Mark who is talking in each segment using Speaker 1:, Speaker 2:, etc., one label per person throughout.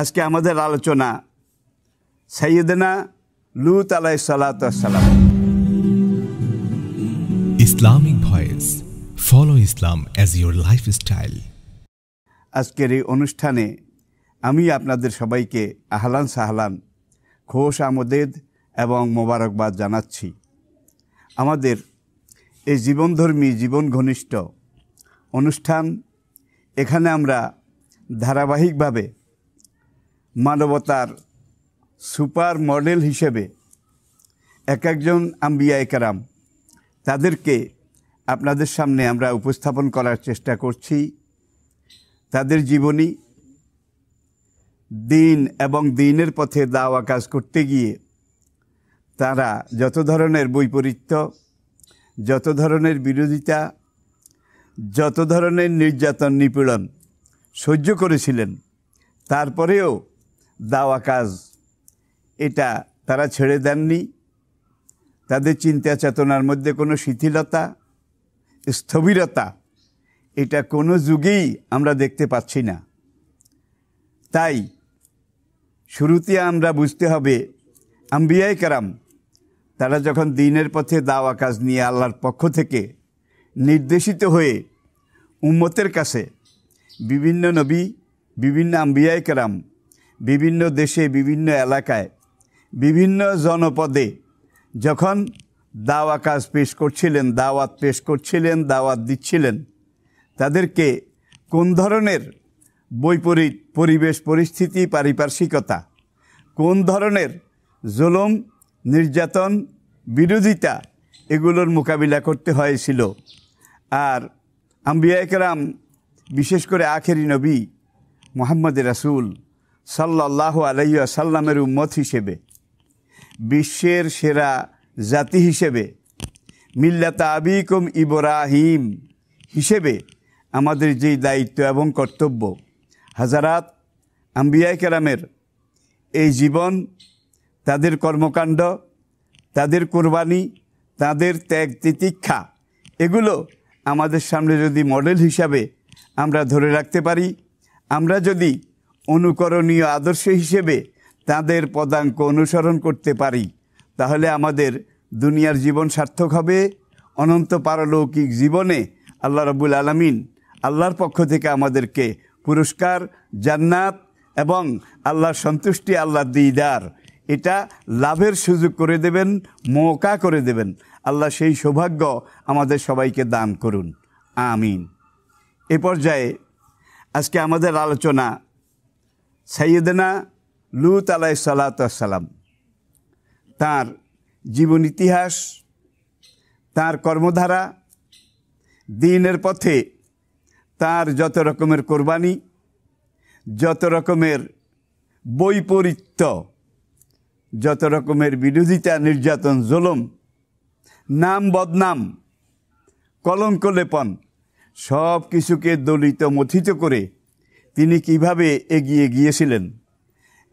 Speaker 1: আজকে আমাদের আলোচনা সাইয়েদনা লুত আলাই সালাতাম Islamic voice follow Islam as your lifestyle আজকের এই অনুষ্ঠানে আমি আপনাদের সবাইকে আহলান সাহলান খোশ আমোদেদ এবং মোবারকবাদ জানাচ্ছি আমাদের এই জীবনধর্মী জীবন ঘনিষ্ঠ অনুষ্ঠান এখানে আমরা ধারাবাহিকভাবে মানবতার সুপার মডেল হিসেবে এক একজন আম্বিয়া একারাম তাদেরকে আপনাদের সামনে আমরা উপস্থাপন করার চেষ্টা করছি তাদের জীবনী দিন এবং দিনের পথে দাওয়া কাজ করতে গিয়ে তারা যত ধরনের বৈপরীত্য যত ধরনের বিরোধিতা যত ধরনের নির্যাতন নিপীড়ন সহ্য করেছিলেন তারপরেও দাওয়া কাজ এটা তারা ছেড়ে দেননি তাদের চিন্তা চেতনার মধ্যে কোনো শিথিলতা স্থবিরতা এটা কোনো যুগেই আমরা দেখতে পাচ্ছি না তাই শুরুতে আমরা বুঝতে হবে আম্বিয়াই কারাম তারা যখন দিনের পথে দাওয়া কাজ নিয়ে আল্লাহর পক্ষ থেকে নির্দেশিত হয়ে উম্মতের কাছে বিভিন্ন নবী বিভিন্ন আম্বিয়াই কারাম বিভিন্ন দেশে বিভিন্ন এলাকায় বিভিন্ন জনপদে যখন দাওয়া কাজ পেশ করছিলেন দাওয়াত পেশ করছিলেন দাওয়াত দিচ্ছিলেন তাদেরকে কোন ধরনের বৈপরীত পরিবেশ পরিস্থিতি পারিপার্শ্বিকতা কোন ধরনের জুলুম নির্যাতন বিরোধিতা এগুলোর মোকাবিলা করতে হয়েছিল আর আম্বিয়া একরাম বিশেষ করে আখেরি নবী মোহাম্মদ রাসুল সাল্লাহ আলহিয়া সাল্লামের উম্মত হিসেবে বিশ্বের সেরা জাতি হিসেবে মিল্লাতা আবিকুম ইব্রাহিম হিসেবে আমাদের যে দায়িত্ব এবং কর্তব্য হাজারাত আম্বিয়া কেরামের এই জীবন তাদের কর্মকাণ্ড তাদের কোরবানি তাদের ত্যাগ তিতিক্ষা এগুলো আমাদের সামনে যদি মডেল হিসাবে আমরা ধরে রাখতে পারি আমরা যদি অনুকরণীয় আদর্শ হিসেবে তাদের পদাঙ্ক অনুসরণ করতে পারি তাহলে আমাদের দুনিয়ার জীবন সার্থক হবে অনন্ত পারলৌকিক জীবনে আল্লাহ রবুল আলমিন আল্লাহর পক্ষ থেকে আমাদেরকে পুরস্কার জান্নাত এবং আল্লাহর সন্তুষ্টি আল্লাহ দিদার এটা লাভের সুযোগ করে দেবেন মৌকা করে দেবেন আল্লাহ সেই সৌভাগ্য আমাদের সবাইকে দান করুন আমিন এ পর্যায়ে আজকে আমাদের আলোচনা সাইয়েদনা লুত আলাই সালাতাম তার জীবন ইতিহাস তার কর্মধারা দিনের পথে তার যত রকমের কোরবানি যত রকমের বৈপরীত্য যত রকমের বিরোধিতা নির্যাতন জোলম নাম বদনাম কলঙ্ক লেপন সব কিছুকে দলিত মথিত করে তিনি কিভাবে এগিয়ে গিয়েছিলেন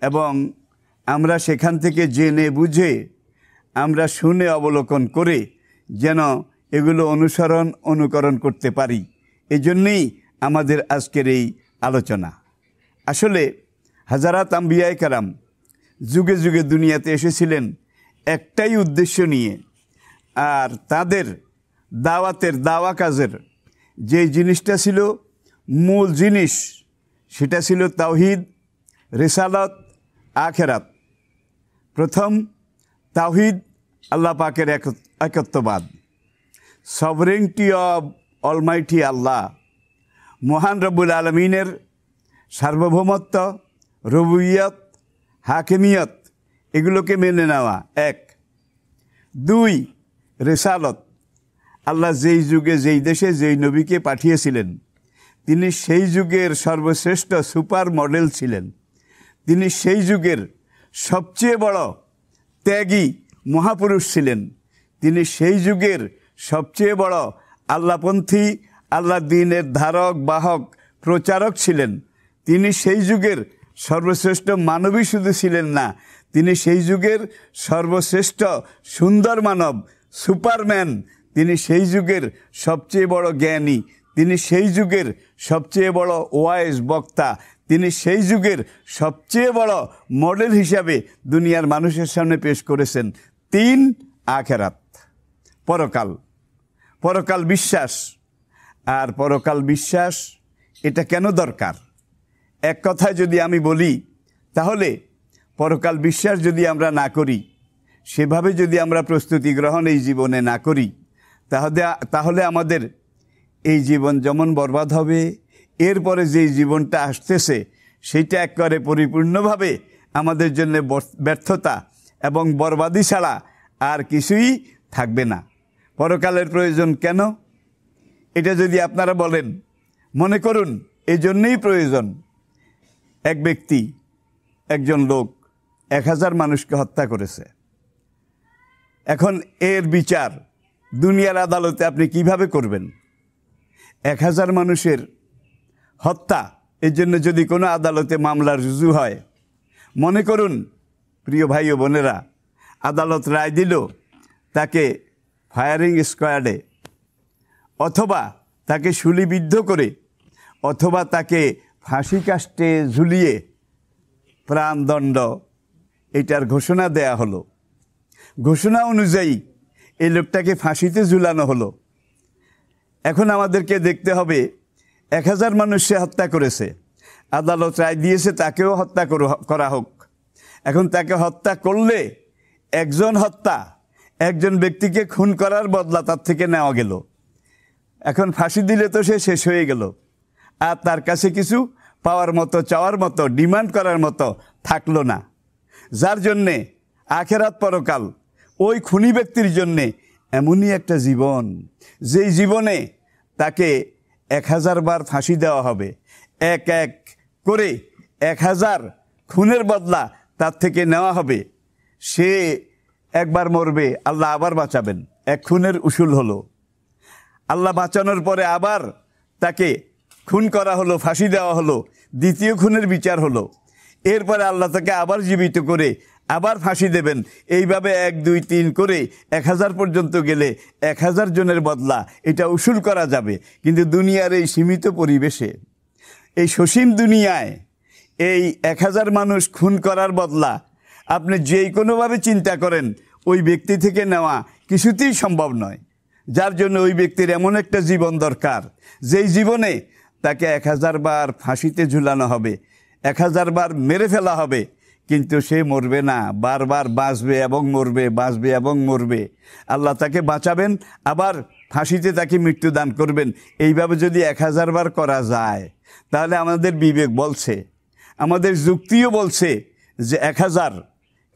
Speaker 1: এবং আমরা সেখান থেকে জেনে বুঝে আমরা শুনে অবলোকন করে যেন এগুলো অনুসরণ অনুকরণ করতে পারি এজন্যেই আমাদের আজকের এই আলোচনা আসলে হাজারাত আম্বিয়ায় কারাম যুগে যুগে দুনিয়াতে এসেছিলেন একটাই উদ্দেশ্য নিয়ে আর তাদের দাওয়াতের দাওয়া কাজের যে জিনিসটা ছিল মূল জিনিস সেটা ছিল তাওহিদ রেসালত আখেরাত প্রথম তাওহিদ আল্লাহ পাকের একত্ববাদ সভরেনটি অব অলমাইটি আল্লাহ মহান রবুল আলমিনের সার্বভৌমত্ব রবুইয়ত হাকিমিয়ত এগুলোকে মেনে নেওয়া এক দুই রেসালত আল্লাহ যেই যুগে যেই দেশে যেই নবীকে পাঠিয়েছিলেন তিনি সেই যুগের সর্বশ্রেষ্ঠ সুপার মডেল ছিলেন তিনি সেই যুগের সবচেয়ে বড় ত্যাগী মহাপুরুষ ছিলেন তিনি সেই যুগের সবচেয়ে বড় আল্লাপন্থী আল্লা দিনের ধারক বাহক প্রচারক ছিলেন তিনি সেই যুগের সর্বশ্রেষ্ঠ মানবী শুধু ছিলেন না তিনি সেই যুগের সর্বশ্রেষ্ঠ সুন্দর মানব সুপারম্যান তিনি সেই যুগের সবচেয়ে বড় জ্ঞানী তিনি সেই যুগের সবচেয়ে বড় ওয়াইজ বক্তা তিনি সেই যুগের সবচেয়ে বড় মডেল হিসাবে দুনিয়ার মানুষের সামনে পেশ করেছেন তিন আখেরাত পরকাল পরকাল বিশ্বাস আর পরকাল বিশ্বাস এটা কেন দরকার এক কথায় যদি আমি বলি তাহলে পরকাল বিশ্বাস যদি আমরা না করি সেভাবে যদি আমরা প্রস্তুতি গ্রহণ এই জীবনে না করি তাহলে তাহলে আমাদের এই জীবন যেমন বরবাদ হবে এরপরে যে জীবনটা আসতেছে সেটা একবারে পরিপূর্ণভাবে আমাদের জন্য ব্যর্থতা এবং বরবাদি ছাড়া আর কিছুই থাকবে না পরকালের প্রয়োজন কেন এটা যদি আপনারা বলেন মনে করুন এজন্যই প্রয়োজন এক ব্যক্তি একজন লোক এক হাজার মানুষকে হত্যা করেছে এখন এর বিচার দুনিয়ার আদালতে আপনি কিভাবে করবেন এক হাজার মানুষের হত্যা এর জন্য যদি কোনো আদালতে মামলা রুজু হয় মনে করুন প্রিয় ভাই ও বোনেরা আদালত রায় দিল তাকে ফায়ারিং স্কোয়াডে অথবা তাকে শুলিবিদ্ধ করে অথবা তাকে ফাঁসি কাষ্টে ঝুলিয়ে প্রাণদণ্ড এটার ঘোষণা দেয়া হলো ঘোষণা অনুযায়ী এই লোকটাকে ফাঁসিতে ঝুলানো হলো এখন আমাদেরকে দেখতে হবে এক হাজার মানুষ সে হত্যা করেছে আদালত রায় দিয়েছে তাকেও হত্যা করা হোক এখন তাকে হত্যা করলে একজন হত্যা একজন ব্যক্তিকে খুন করার বদলা তার থেকে নেওয়া গেল এখন ফাঁসি দিলে তো সে শেষ হয়ে গেল আর তার কাছে কিছু পাওয়ার মতো চাওয়ার মতো ডিমান্ড করার মতো থাকলো না যার জন্যে আখেরাত পরকাল ওই খুনি ব্যক্তির জন্যে এমনই একটা জীবন যেই জীবনে তাকে এক হাজার বার ফাঁসি দেওয়া হবে এক এক করে এক হাজার খুনের বদলা তার থেকে নেওয়া হবে সে একবার মরবে আল্লাহ আবার বাঁচাবেন এক খুনের উসুল হলো আল্লাহ বাঁচানোর পরে আবার তাকে খুন করা হলো ফাঁসি দেওয়া হলো দ্বিতীয় খুনের বিচার হলো এরপরে আল্লাহ তাকে আবার জীবিত করে আবার ফাঁসি দেবেন এইভাবে এক দুই তিন করে এক হাজার পর্যন্ত গেলে এক হাজার জনের বদলা এটা উসুল করা যাবে কিন্তু দুনিয়ার এই সীমিত পরিবেশে এই সসীম দুনিয়ায় এই এক হাজার মানুষ খুন করার বদলা আপনি যেই কোনোভাবে চিন্তা করেন ওই ব্যক্তি থেকে নেওয়া কিছুতেই সম্ভব নয় যার জন্য ওই ব্যক্তির এমন একটা জীবন দরকার যেই জীবনে তাকে এক হাজার বার ফাঁসিতে ঝুলানো হবে এক হাজার বার মেরে ফেলা হবে কিন্তু সে মরবে না বারবার বাঁচবে এবং মরবে বাঁচবে এবং মরবে আল্লাহ তাকে বাঁচাবেন আবার ফাঁসিতে তাকে মৃত্যুদান করবেন এইভাবে যদি এক বার করা যায় তাহলে আমাদের বিবেক বলছে আমাদের যুক্তিও বলছে যে এক হাজার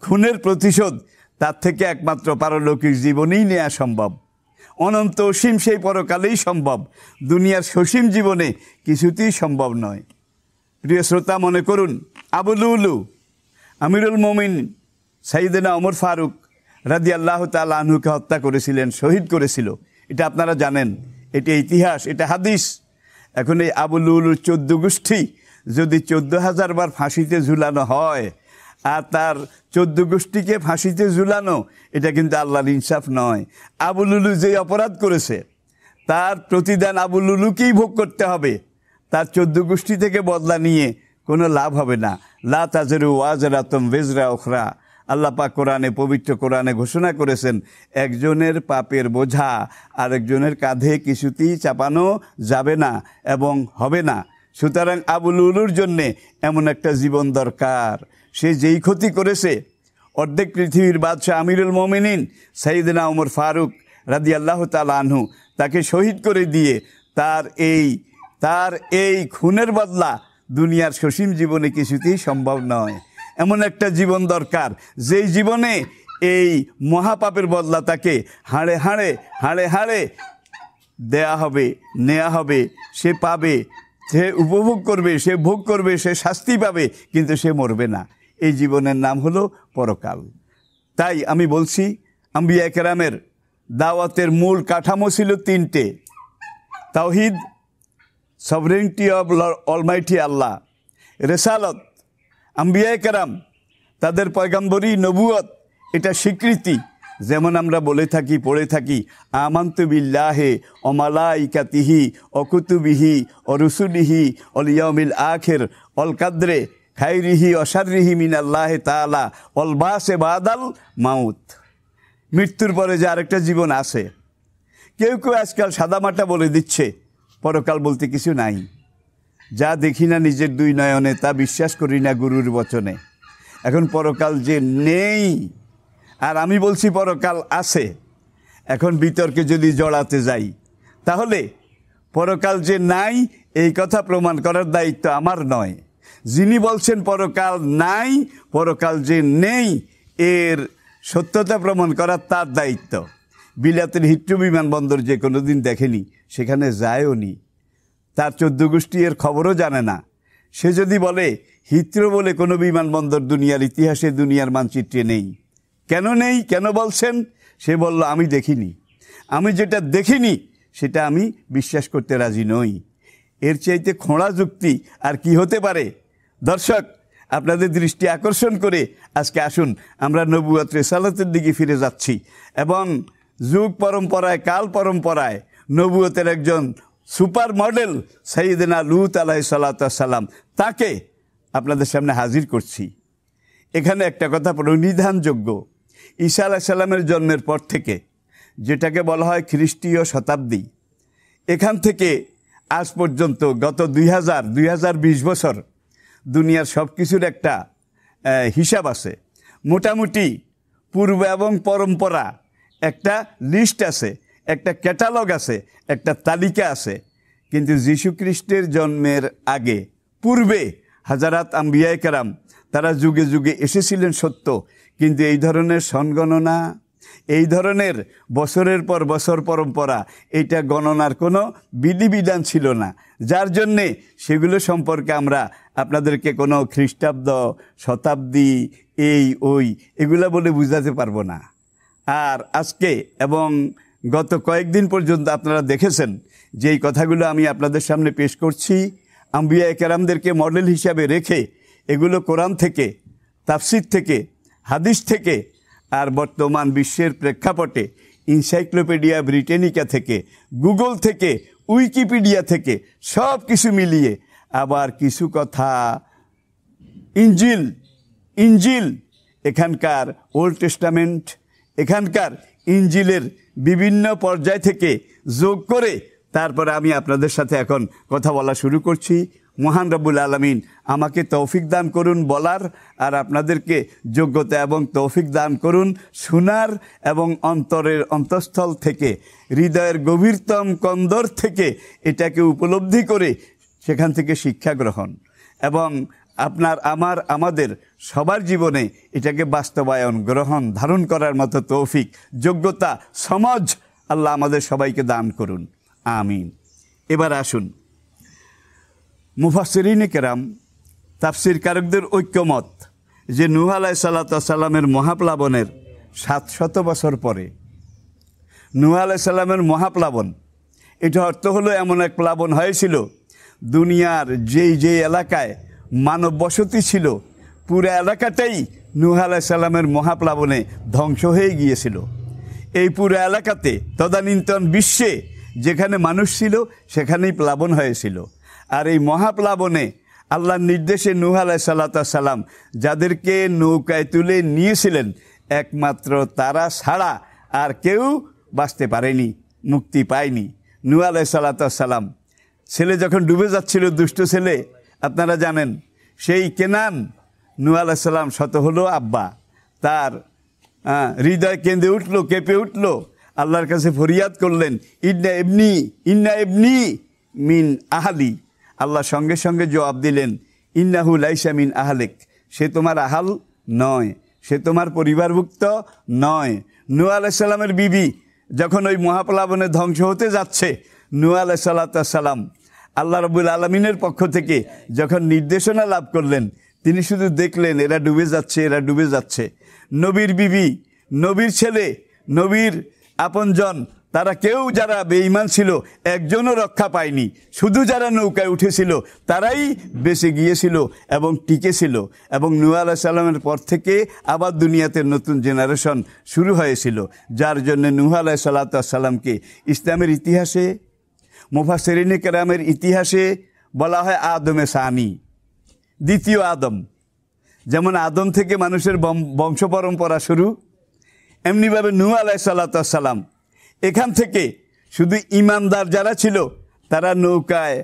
Speaker 1: খুনের প্রতিশোধ তার থেকে একমাত্র পারলৌকিক জীবনেই নেওয়া সম্ভব অনন্ত অসীম সেই পরকালেই সম্ভব দুনিয়ার সসীম জীবনে কিছুতেই সম্ভব নয় প্রিয় শ্রোতা মনে করুন আবুলু উলু আমিরুল মোমিন সাইদিনা অমর ফারুক রাজি আল্লাহ তালুকে হত্যা করেছিলেন শহীদ করেছিল এটা আপনারা জানেন এটা ইতিহাস এটা হাদিস এখন এই আবুলুল চোদ্দ গোষ্ঠী যদি চোদ্দ হাজার বার ফাঁসিতে ঝুলানো হয় আর তার চোদ্দ গোষ্ঠীকে ফাঁসিতে ঝুলানো এটা কিন্তু আল্লাহর ইনসাফ নয় আবুলুলু যে অপরাধ করেছে তার প্রতিদান আবুলুলুকেই ভোগ করতে হবে তার চোদ্দ গোষ্ঠী থেকে বদলা নিয়ে কোনো লাভ হবে না লা তাজরু ওয়াজরা তুম বেজরা ওখরা আল্লাপা কোরআনে পবিত্র কোরআনে ঘোষণা করেছেন একজনের পাপের বোঝা আরেকজনের কাঁধে কিছুতেই চাপানো যাবে না এবং হবে না সুতরাং আবুল উলুর জন্যে এমন একটা জীবন দরকার সে যেই ক্ষতি করেছে অর্ধেক পৃথিবীর বাদশাহ আমিরুল মমিনিন সাইদিনা উমর ফারুক রাদি আল্লাহ তালহু তাকে শহীদ করে দিয়ে তার এই তার এই খুনের বদলা দুনিয়ার সসীম জীবনে কিছুতেই সম্ভব নয় এমন একটা জীবন দরকার যেই জীবনে এই মহাপাপের বদলা তাকে হাড়ে হাড়ে হাড়ে হাড়ে দেয়া হবে নেয়া হবে সে পাবে সে উপভোগ করবে সে ভোগ করবে সে শাস্তি পাবে কিন্তু সে মরবে না এই জীবনের নাম হলো পরকাল তাই আমি বলছি আম্বিয়া কেরামের দাওয়াতের মূল কাঠামো ছিল তিনটে তাওহিদ সভরেন্টি অব অলমাইটি আল্লাহ রেসালত আম্বিয়ায় কারাম তাদের পয়গাম্বরী নবুয়ত এটা স্বীকৃতি যেমন আমরা বলে থাকি পড়ে থাকি আমান্তুবিল্লাহে অমালাইকাতিহি অকুতুবিহি অরুসুলিহি অলিয়মিল আখের অলকাদ্রে খাইরিহি অসারিহি আল্লাহে তালা অলবাসে বাদাল মাউত মৃত্যুর পরে যে আরেকটা জীবন আছে কেউ কেউ আজকাল সাদামাটা বলে দিচ্ছে পরকাল বলতে কিছু নাই যা দেখি না নিজের দুই নয়নে তা বিশ্বাস করি না গুরুর বচনে এখন পরকাল যে নেই আর আমি বলছি পরকাল আছে এখন বিতর্কে যদি জড়াতে যাই তাহলে পরকাল যে নাই এই কথা প্রমাণ করার দায়িত্ব আমার নয় যিনি বলছেন পরকাল নাই পরকাল যে নেই এর সত্যতা প্রমাণ করার তার দায়িত্ব বিলাতের হিট্রু বিমানবন্দর যে কোনো দিন দেখেনি সেখানে যায়ও নি তার চোদ্দ গোষ্ঠী এর খবরও জানে না সে যদি বলে হিত্র বলে কোনো বিমানবন্দর দুনিয়ার ইতিহাসে দুনিয়ার মানচিত্রে নেই কেন নেই কেন বলছেন সে বলল আমি দেখিনি আমি যেটা দেখিনি সেটা আমি বিশ্বাস করতে রাজি নই এর চাইতে খোঁড়া যুক্তি আর কি হতে পারে দর্শক আপনাদের দৃষ্টি আকর্ষণ করে আজকে আসুন আমরা নবুয়াত্রে সালাতের দিকে ফিরে যাচ্ছি এবং যুগ পরম্পরায় কাল পরম্পরায় নবুয়তের একজন সুপার মডেল সঈদিনা লুত আলাহ তাকে আপনাদের সামনে হাজির করছি এখানে একটা কথা নিধানযোগ্য ঈশা আলাহ সাল্লামের জন্মের পর থেকে যেটাকে বলা হয় খ্রিস্টীয় শতাব্দী এখান থেকে আজ পর্যন্ত গত দুই হাজার দুই হাজার বিশ বছর দুনিয়ার সব কিছুর একটা হিসাব আছে মোটামুটি পূর্ব এবং পরম্পরা একটা লিস্ট আছে একটা ক্যাটালগ আছে একটা তালিকা আছে কিন্তু যীশু খ্রিস্টের জন্মের আগে পূর্বে হাজারাত আম্বিয়ায় কারাম তারা যুগে যুগে এসেছিলেন সত্য কিন্তু এই ধরনের সনগণনা এই ধরনের বছরের পর বছর পরম্পরা এটা গণনার কোনো বিধিবিধান ছিল না যার জন্যে সেগুলো সম্পর্কে আমরা আপনাদেরকে কোনো খ্রিস্টাব্দ শতাব্দী এই ওই এগুলো বলে বুঝাতে পারবো না আর আজকে এবং গত কয়েকদিন পর্যন্ত আপনারা দেখেছেন যে এই কথাগুলো আমি আপনাদের সামনে পেশ করছি আম্বিয়া কেরামদেরকে মডেল হিসাবে রেখে এগুলো কোরআন থেকে তাফসিদ থেকে হাদিস থেকে আর বর্তমান বিশ্বের প্রেক্ষাপটে ইনসাইক্লোপিডিয়া ব্রিটেনিকা থেকে গুগল থেকে উইকিপিডিয়া থেকে সব কিছু মিলিয়ে আবার কিছু কথা ইঞ্জিল ইঞ্জিল এখানকার ওল্ড টেস্টামেন্ট এখানকার ইঞ্জিলের বিভিন্ন পর্যায় থেকে যোগ করে তারপরে আমি আপনাদের সাথে এখন কথা বলা শুরু করছি মহান রবুল আলমিন আমাকে তৌফিক দান করুন বলার আর আপনাদেরকে যোগ্যতা এবং তৌফিক দান করুন শোনার এবং অন্তরের অন্তঃস্থল থেকে হৃদয়ের গভীরতম কন্দর থেকে এটাকে উপলব্ধি করে সেখান থেকে শিক্ষা গ্রহণ এবং আপনার আমার আমাদের সবার জীবনে এটাকে বাস্তবায়ন গ্রহণ ধারণ করার মতো তৌফিক যোগ্যতা সমাজ আল্লাহ আমাদের সবাইকে দান করুন আমিন এবার আসুন মুফাসরিনে কেরাম তাফসির কারকদের ঐক্যমত যে নুহ আলাই সাল্লাতামের মহাপ্লাবনের সাত শত বছর পরে নুহ আলাই সাল্লামের মহাপ্লাবন এটা অর্থ হলো এমন এক প্লাবন হয়েছিল দুনিয়ার যেই যেই এলাকায় মানব বসতি ছিল পুরো এলাকাতেই নুহ সালামের মহাপ্লাবনে ধ্বংস হয়ে গিয়েছিল এই পুরো এলাকাতে তদানীন্তন বিশ্বে যেখানে মানুষ ছিল সেখানেই প্লাবন হয়েছিল আর এই মহাপ্লাবনে আল্লাহর নির্দেশে নুহ আলাহ সালাম যাদেরকে নৌকায় তুলে নিয়েছিলেন একমাত্র তারা ছাড়া আর কেউ বাঁচতে পারেনি মুক্তি পায়নি নুয়ালে আলাহ সালাম ছেলে যখন ডুবে যাচ্ছিল দুষ্ট ছেলে আপনারা জানেন সেই কেনান নু আলাইসাল্লাম শত হলো আব্বা তার হৃদয় কেঁদে উঠলো কেঁপে উঠলো আল্লাহর কাছে ফরিয়াদ করলেন ইন্না এমনি ইন্না এমনি মিন আহালি আল্লাহ সঙ্গে সঙ্গে জবাব দিলেন ইন্নাহু লাইসা মিন আহালেক সে তোমার আহাল নয় সে তোমার পরিবারভুক্ত নয় নু আলাইসাল্লামের বিবি যখন ওই মহাপ্লাবনে ধ্বংস হতে যাচ্ছে নু সাল্লা সাল্লাম আল্লাহ রবুল আলমিনের পক্ষ থেকে যখন নির্দেশনা লাভ করলেন তিনি শুধু দেখলেন এরা ডুবে যাচ্ছে এরা ডুবে যাচ্ছে নবীর বিবি নবীর ছেলে নবীর আপনজন তারা কেউ যারা বেঈমান ছিল একজনও রক্ষা পায়নি শুধু যারা নৌকায় উঠেছিল তারাই বেঁচে গিয়েছিল এবং টিকেছিল এবং নু আল্লাহ সাল্লামের পর থেকে আবার দুনিয়াতে নতুন জেনারেশন শুরু হয়েছিল যার জন্য নুহ আলাহ সাল্লা সাল্লামকে ইসলামের ইতিহাসে মুফাসরিনে কেরামের ইতিহাসে বলা হয় আদমে সানি দ্বিতীয় আদম যেমন আদম থেকে মানুষের বংশ পরম্পরা শুরু এমনিভাবে নু আলাই সাল্লাতাম এখান থেকে শুধু ইমানদার যারা ছিল তারা নৌকায়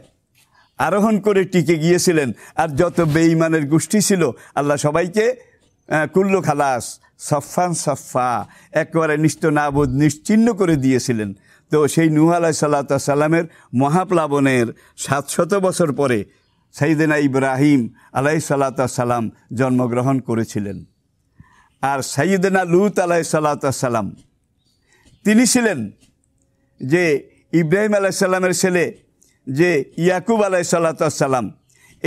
Speaker 1: আরোহণ করে টিকে গিয়েছিলেন আর যত বেঈমানের গোষ্ঠী ছিল আল্লাহ সবাইকে কুল্লু খালাস সফান সফা একেবারে নিষ্ঠ নাবোধ নিশ্চিহ্ন করে দিয়েছিলেন তো সেই নুহ আলাহ সাল্লা সাল্লামের মহাপ্লাবনের সাতশত বছর পরে সাইদিনা ইব্রাহিম আলাই সাল্লা সাল্লাম জন্মগ্রহণ করেছিলেন আর সাইদিনা লুত আলাই সাল্লা সাল্লাম তিনি ছিলেন যে ইব্রাহিম আলাই সাল্লামের ছেলে যে ইয়াকুব আলাই সাল্লা সাল্লাম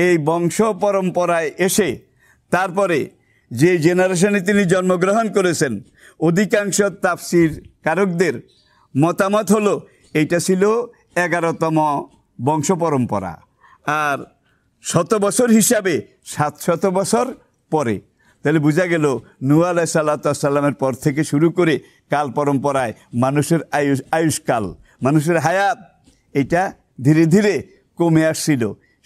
Speaker 1: এই বংশ পরম্পরায় এসে তারপরে যে জেনারেশনে তিনি জন্মগ্রহণ করেছেন অধিকাংশ তাফসির কারকদের মতামত হলো এইটা ছিল এগারোতম বংশ পরম্পরা আর শত বছর হিসাবে সাত শত বছর পরে তাহলে বোঝা গেল নূ আলাহ সাল্লাতামের পর থেকে শুরু করে কাল পরম্পরায় মানুষের আয়ুষ আয়ুষকাল মানুষের হায়াত এটা ধীরে ধীরে কমে আসছিল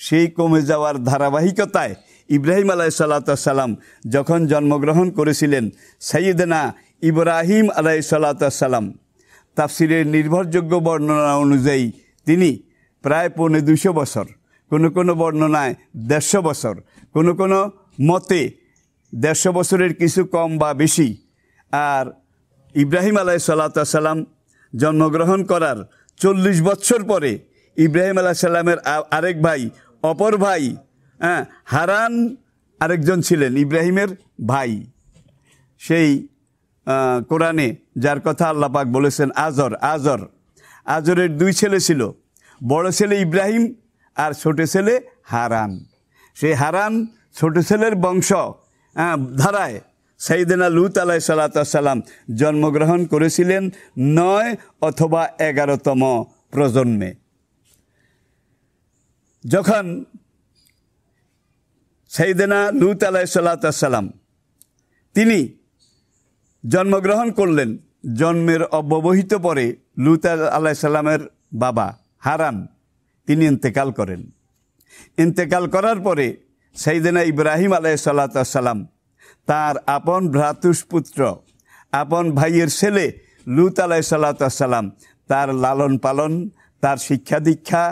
Speaker 1: সেই কমে যাওয়ার ধারাবাহিকতায় ইব্রাহিম আলাই সাল্লাতাম যখন জন্মগ্রহণ করেছিলেন সাইদনা ইব্রাহিম আলাই সাল্লাম তাফসিরের নির্ভরযোগ্য বর্ণনা অনুযায়ী তিনি প্রায় পৌনে দুশো বছর কোনো কোনো বর্ণনায় দেড়শো বছর কোনো কোনো মতে দেড়শো বছরের কিছু কম বা বেশি আর ইব্রাহিম আলাহ সাল্লাম জন্মগ্রহণ করার চল্লিশ বছর পরে ইব্রাহিম আলাহ সাল্লামের আরেক ভাই অপর ভাই হ্যাঁ হারান আরেকজন ছিলেন ইব্রাহিমের ভাই সেই কোরআনে যার কথা আল্লাপাক বলেছেন আজর আজর আজরের দুই ছেলে ছিল বড় ছেলে ইব্রাহিম আর ছোট ছেলে হারান সেই হারান ছোট ছেলের বংশ হ্যাঁ, ধারায় সাইদেনা লুত আলাই সালাতাম জন্মগ্রহণ করেছিলেন নয় অথবা এগারোতম প্রজন্মে যখন সাইদেনা লুত আলাই সালাতাম তিনি জন্মগ্রহণ করলেন জন্মের অব্যবহিত পরে লুতা আলাইসাল্লামের বাবা হারান তিনি ইন্তেকাল করেন ইন্তেকাল করার পরে সেইদিনা ইব্রাহিম আলাইসাল্লাম তার আপন ভ্রাতুষ্পুত্র আপন ভাইয়ের ছেলে লুত আলাইসাল্লাম তার লালন পালন তার শিক্ষা দীক্ষা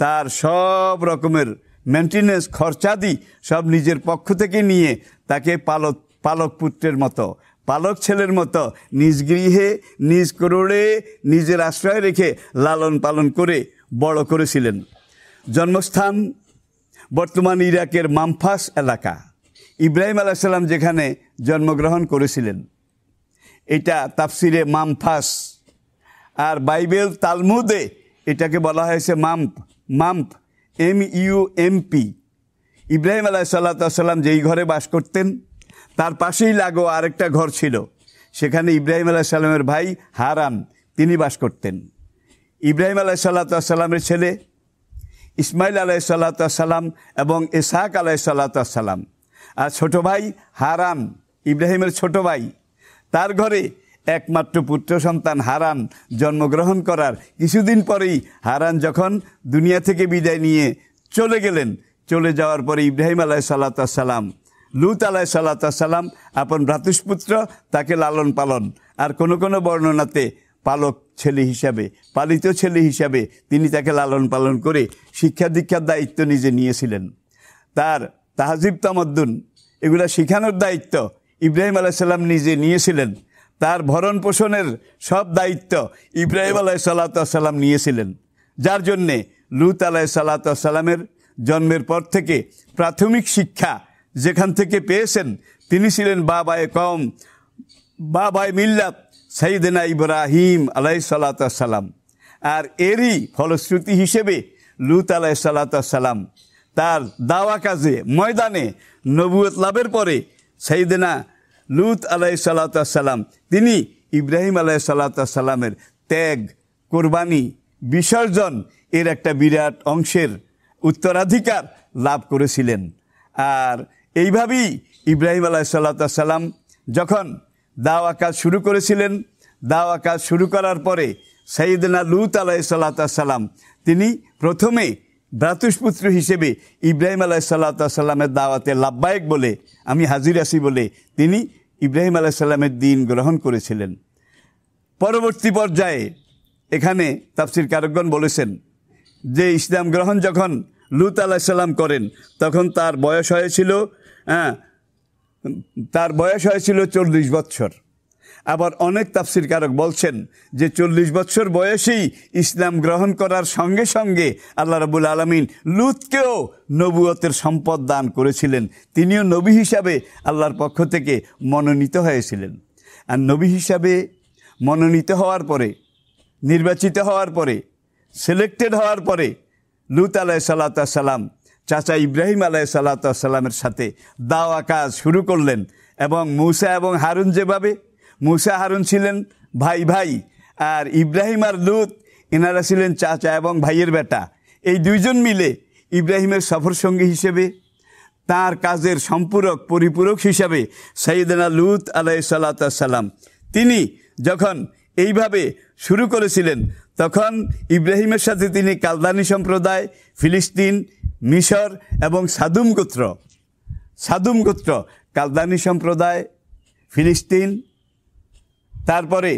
Speaker 1: তার সব রকমের মেনটেনেন্স খরচাদি সব নিজের পক্ষ থেকে নিয়ে তাকে পালক পালক পুত্রের মতো পালক ছেলের মতো নিজ গৃহে নিজ করোড়ে নিজের আশ্রয় রেখে লালন পালন করে বড় করেছিলেন জন্মস্থান বর্তমান ইরাকের মামফাস এলাকা ইব্রাহিম আলাইসাল্লাম যেখানে জন্মগ্রহণ করেছিলেন এটা তাফসিরে মামফাস আর বাইবেল তালমুদে এটাকে বলা হয়েছে মাম্প মাম্প এম ইউ এম পি ইব্রাহিম আলাহ সাল্লা সাল্লাম যেই ঘরে বাস করতেন তার পাশেই লাগো আরেকটা ঘর ছিল সেখানে ইব্রাহিম আলাহ সাল্লামের ভাই হারাম তিনি বাস করতেন ইব্রাহিম আলাহ সাল্লাতামের ছেলে ইসমাইল আলাহ সাল্লাতাম এবং এসাহাক আলাহ সাল্লাতাম আর ছোট ভাই হারাম ইব্রাহিমের ছোট ভাই তার ঘরে একমাত্র পুত্র সন্তান হারান জন্মগ্রহণ করার কিছুদিন পরেই হারান যখন দুনিয়া থেকে বিদায় নিয়ে চলে গেলেন চলে যাওয়ার পরে ইব্রাহিম আলাহ সাল্লাতাম লুত আলাহ সাল্লা সাল্লাম আপন ভ্রাতুষ্পুত্র তাকে লালন পালন আর কোনো কোনো বর্ণনাতে পালক ছেলে হিসাবে পালিত ছেলে হিসাবে তিনি তাকে লালন পালন করে শিক্ষা দীক্ষার দায়িত্ব নিজে নিয়েছিলেন তার তাহাজিব তামদ্দুন এগুলা শিখানোর দায়িত্ব ইব্রাহিম আলাইসাল্লাম নিজে নিয়েছিলেন তার ভরণ পোষণের সব দায়িত্ব ইব্রাহিম আলাই সাল্লাতাম নিয়েছিলেন যার জন্যে লুত আলাই সাল্লামের জন্মের পর থেকে প্রাথমিক শিক্ষা যেখান থেকে পেয়েছেন তিনি ছিলেন বাবায় কম বাবায় মিল্লাত সাইদেনা ইব্রাহিম আলাই সালাতাম আর এরই ফলশ্রুতি হিসেবে লুত আলাই সালাতাম তার দাওয়া কাজে ময়দানে নবুয়ত লাভের পরে সাইদেনা লুত আলাই সালাতাম তিনি ইব্রাহিম আলাই সালাতামের ত্যাগ কোরবানি বিসর্জন এর একটা বিরাট অংশের উত্তরাধিকার লাভ করেছিলেন আর এইভাবেই ইব্রাহিম আলাহ সাল্লাম যখন দাওয়া কাজ শুরু করেছিলেন দাওয়া কাজ শুরু করার পরে সাইদনা লুত আলাহ সাল্লাম তিনি প্রথমে ভ্রাতুষপুত্র হিসেবে ইব্রাহিম আলাহ সাল্লামের দাওয়াতে লাভবায়ক বলে আমি হাজির আসি বলে তিনি ইব্রাহিম আলাহ সাল্লামের দিন গ্রহণ করেছিলেন পরবর্তী পর্যায়ে এখানে তাফসির কারকগণ বলেছেন যে ইসলাম গ্রহণ যখন লুত সাল্লাম করেন তখন তার বয়স হয়েছিল হ্যাঁ তার বয়স হয়েছিল চল্লিশ বৎসর আবার অনেক তাফসিরকারক বলছেন যে চল্লিশ বৎসর বয়সেই ইসলাম গ্রহণ করার সঙ্গে সঙ্গে আল্লাহ রবুল আলমিন লুতকেও নবুয়তের সম্পদ দান করেছিলেন তিনিও নবী হিসাবে আল্লাহর পক্ষ থেকে মনোনীত হয়েছিলেন আর নবী হিসাবে মনোনীত হওয়ার পরে নির্বাচিত হওয়ার পরে সিলেক্টেড হওয়ার পরে লুত আলাই সাল্লা সাল্লাম চাচা ইব্রাহিম আলাই সাল্লাতামের সাথে দাওয়া কাজ শুরু করলেন এবং মুসা এবং হারুন যেভাবে মুসা হারুন ছিলেন ভাই ভাই আর ইব্রাহিম আর লুত এনারা ছিলেন চাচা এবং ভাইয়ের বেটা এই দুইজন মিলে ইব্রাহিমের সফর সঙ্গী হিসেবে তার কাজের সম্পূরক পরিপূরক হিসাবে সাইদানা লুত আলাই সাল্লাতাম তিনি যখন এইভাবে শুরু করেছিলেন তখন ইব্রাহিমের সাথে তিনি কালদানি সম্প্রদায় ফিলিস্তিন মিশর এবং সাদুম গোত্র সাদুম গোত্র কালদানি সম্প্রদায় ফিলিস্তিন তারপরে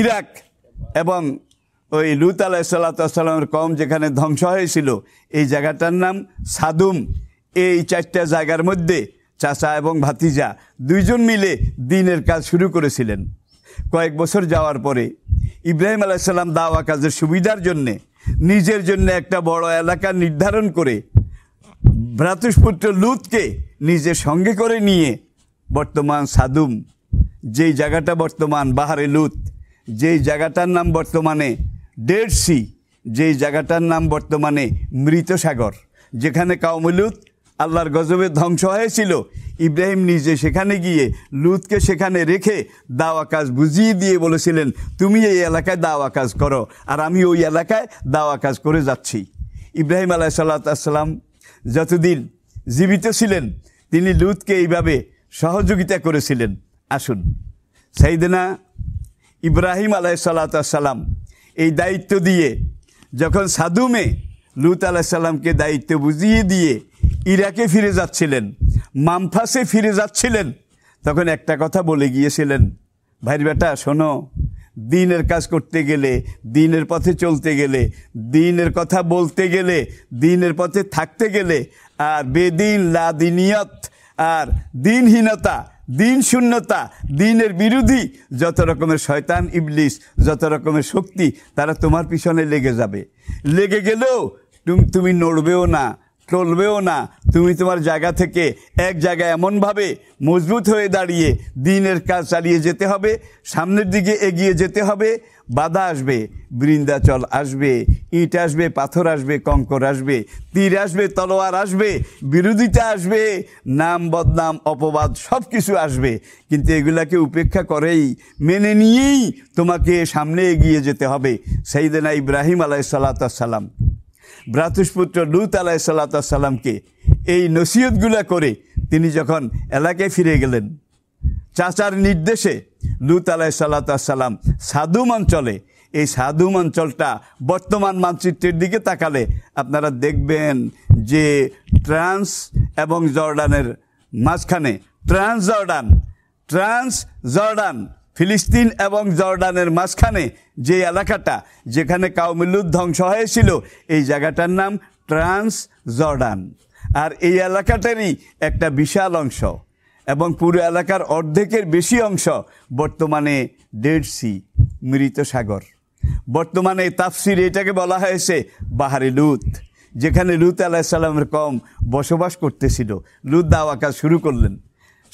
Speaker 1: ইরাক এবং ওই লুত আলাহ সাল্লাতামের কম যেখানে ধ্বংস হয়েছিল এই জায়গাটার নাম সাদুম এই চারটা জায়গার মধ্যে চাচা এবং ভাতিজা দুইজন মিলে দিনের কাজ শুরু করেছিলেন কয়েক বছর যাওয়ার পরে ইব্রাহিম আলাইসাল্লাম দাওয়া কাজের সুবিধার জন্যে নিজের জন্য একটা বড় এলাকা নির্ধারণ করে ভ্রাতুষ্পুত্র লুতকে নিজের সঙ্গে করে নিয়ে বর্তমান সাদুম যেই জায়গাটা বর্তমান বাহারে লুত যেই জায়গাটার নাম বর্তমানে ডেড সি যেই জায়গাটার নাম বর্তমানে মৃত সাগর যেখানে কাউমলুত আল্লাহর গজবে ধ্বংস হয়েছিল ইব্রাহিম নিজে সেখানে গিয়ে লুতকে সেখানে রেখে দাওয়া কাজ বুঝিয়ে দিয়ে বলেছিলেন তুমি এই এলাকায় দাওয়া কাজ করো আর আমি ওই এলাকায় দাওয়া কাজ করে যাচ্ছি ইব্রাহিম আলাহ সাল্লাতাম যতদিন জীবিত ছিলেন তিনি লুতকে এইভাবে সহযোগিতা করেছিলেন আসুন সাইদেনা ইব্রাহিম আলাহ সাল্লাতাম এই দায়িত্ব দিয়ে যখন সাদুমে লুত আলাহ সাল্লামকে দায়িত্ব বুঝিয়ে দিয়ে ইরাকে ফিরে যাচ্ছিলেন মামফাসে ফিরে যাচ্ছিলেন তখন একটা কথা বলে গিয়েছিলেন ভাইর বেটা শোনো দিনের কাজ করতে গেলে দিনের পথে চলতে গেলে দিনের কথা বলতে গেলে দিনের পথে থাকতে গেলে আর বেদিন লাদিনিয়ত আর দিনহীনতা দিন শূন্যতা দিনের বিরোধী যত রকমের শয়তান ইবলিস যত রকমের শক্তি তারা তোমার পিছনে লেগে যাবে লেগে গেলেও তুমি নড়বেও না টলবেও না তুমি তোমার জায়গা থেকে এক জায়গায় এমনভাবে মজবুত হয়ে দাঁড়িয়ে দিনের কাজ চালিয়ে যেতে হবে সামনের দিকে এগিয়ে যেতে হবে বাধা আসবে বৃন্দাচল আসবে ইট আসবে পাথর আসবে কঙ্কর আসবে তীর আসবে তলোয়ার আসবে বিরোধিতা আসবে নাম বদনাম অপবাদ সব কিছু আসবে কিন্তু এগুলাকে উপেক্ষা করেই মেনে নিয়েই তোমাকে সামনে এগিয়ে যেতে হবে সেই দিনা ইব্রাহিম আলাই সালাম ভ্রাতুষ্পুত্র লুত আলাহ সাল্লাতামকে এই নসিহতগুলা করে তিনি যখন এলাকায় ফিরে গেলেন চাচার নির্দেশে লুত আলাহ সাল্লাতাম সাদুম এই সাধুমাঞ্চলটা বর্তমান মানচিত্রের দিকে তাকালে আপনারা দেখবেন যে ট্রান্স এবং জর্ডানের মাঝখানে ট্রান্স জর্ডান ট্রান্স জর্ডান ফিলিস্তিন এবং জর্ডানের মাঝখানে যে এলাকাটা যেখানে কাউমিলুদ ধ্বংস হয়েছিল এই জায়গাটার নাম ট্রান্স জর্ডান আর এই এলাকাটারই একটা বিশাল অংশ এবং পুরো এলাকার অর্ধেকের বেশি অংশ বর্তমানে ডেড সি মৃত সাগর বর্তমানে তাফসির এটাকে বলা হয়েছে বাহারি লুত যেখানে লুত আলাহিসাল্লামের কম বসবাস করতেছিল লুত দাওয়াকা শুরু করলেন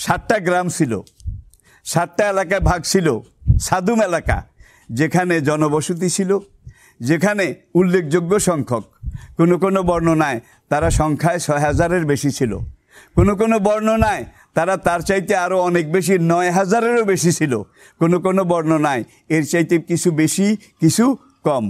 Speaker 1: ষাটটা গ্রাম ছিল সাতটা এলাকায় ভাগ ছিল সাদুম এলাকা যেখানে জনবসতি ছিল যেখানে উল্লেখযোগ্য সংখ্যক কোনো কোনো বর্ণনায় তারা সংখ্যায় ছয় হাজারের বেশি ছিল কোনো কোনো বর্ণনায় তারা তার চাইতে আরও অনেক বেশি নয় হাজারেরও বেশি ছিল কোনো কোনো বর্ণনায় এর চাইতে কিছু বেশি কিছু কম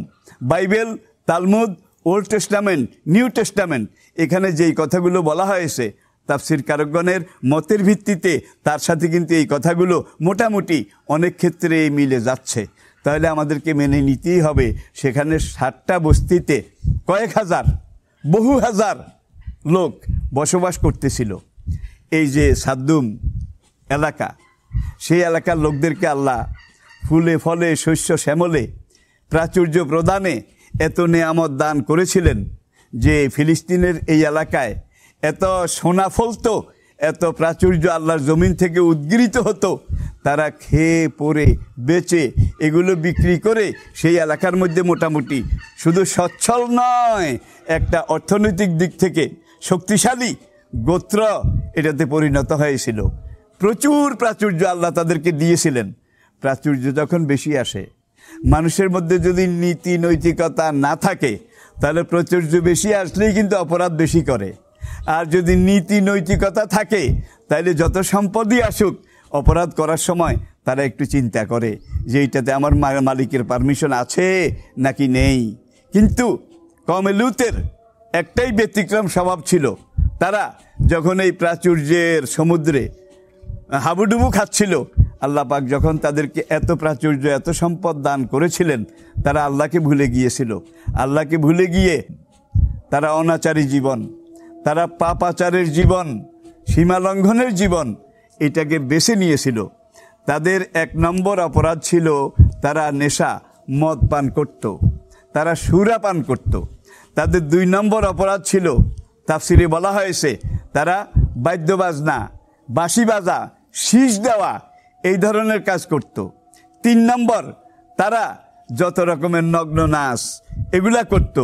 Speaker 1: বাইবেল তালমুদ ওল্ড টেস্টামেন্ট নিউ টেস্টামেন্ট এখানে যেই কথাগুলো বলা হয়েছে তাফসির কারকগণের মতের ভিত্তিতে তার সাথে কিন্তু এই কথাগুলো মোটামুটি অনেক ক্ষেত্রে মিলে যাচ্ছে তাহলে আমাদেরকে মেনে নিতেই হবে সেখানে ষাটটা বস্তিতে কয়েক হাজার বহু হাজার লোক বসবাস করতেছিল এই যে সাদ্দুম এলাকা সেই এলাকার লোকদেরকে আল্লাহ ফুলে ফলে শস্য শ্যামলে প্রাচুর্য প্রদানে এত নেয়ামত দান করেছিলেন যে ফিলিস্তিনের এই এলাকায় এত সোনা ফলতো এত প্রাচুর্য আল্লাহর জমিন থেকে উদ্গৃত হতো তারা খেয়ে পরে বেচে এগুলো বিক্রি করে সেই এলাকার মধ্যে মোটামুটি শুধু সচ্ছল নয় একটা অর্থনৈতিক দিক থেকে শক্তিশালী গোত্র এটাতে পরিণত হয়েছিল প্রচুর প্রাচুর্য আল্লাহ তাদেরকে দিয়েছিলেন প্রাচুর্য যখন বেশি আসে মানুষের মধ্যে যদি নীতি নৈতিকতা না থাকে তাহলে প্রচুর্য বেশি আসলেই কিন্তু অপরাধ বেশি করে আর যদি নীতি নৈতিকতা থাকে তাহলে যত সম্পদই আসুক অপরাধ করার সময় তারা একটু চিন্তা করে যে এইটাতে আমার মালিকের পারমিশন আছে নাকি নেই কিন্তু কমে লুতের একটাই ব্যতিক্রম স্বভাব ছিল তারা যখন এই প্রাচুর্যের সমুদ্রে হাবুডুবু খাচ্ছিল আল্লাহ পাক যখন তাদেরকে এত প্রাচুর্য এত সম্পদ দান করেছিলেন তারা আল্লাহকে ভুলে গিয়েছিল আল্লাহকে ভুলে গিয়ে তারা অনাচারী জীবন তারা পাপাচারের জীবন সীমালঙ্ঘনের জীবন এটাকে বেছে নিয়েছিল তাদের এক নম্বর অপরাধ ছিল তারা নেশা মদ পান করত তারা সুরা পান করত তাদের দুই নম্বর অপরাধ ছিল তাফসিরে বলা হয়েছে তারা বাদ্যবাজনা বাঁশি বাজা শীষ দেওয়া এই ধরনের কাজ করত তিন নম্বর তারা যত রকমের নগ্ন নাচ এগুলা করত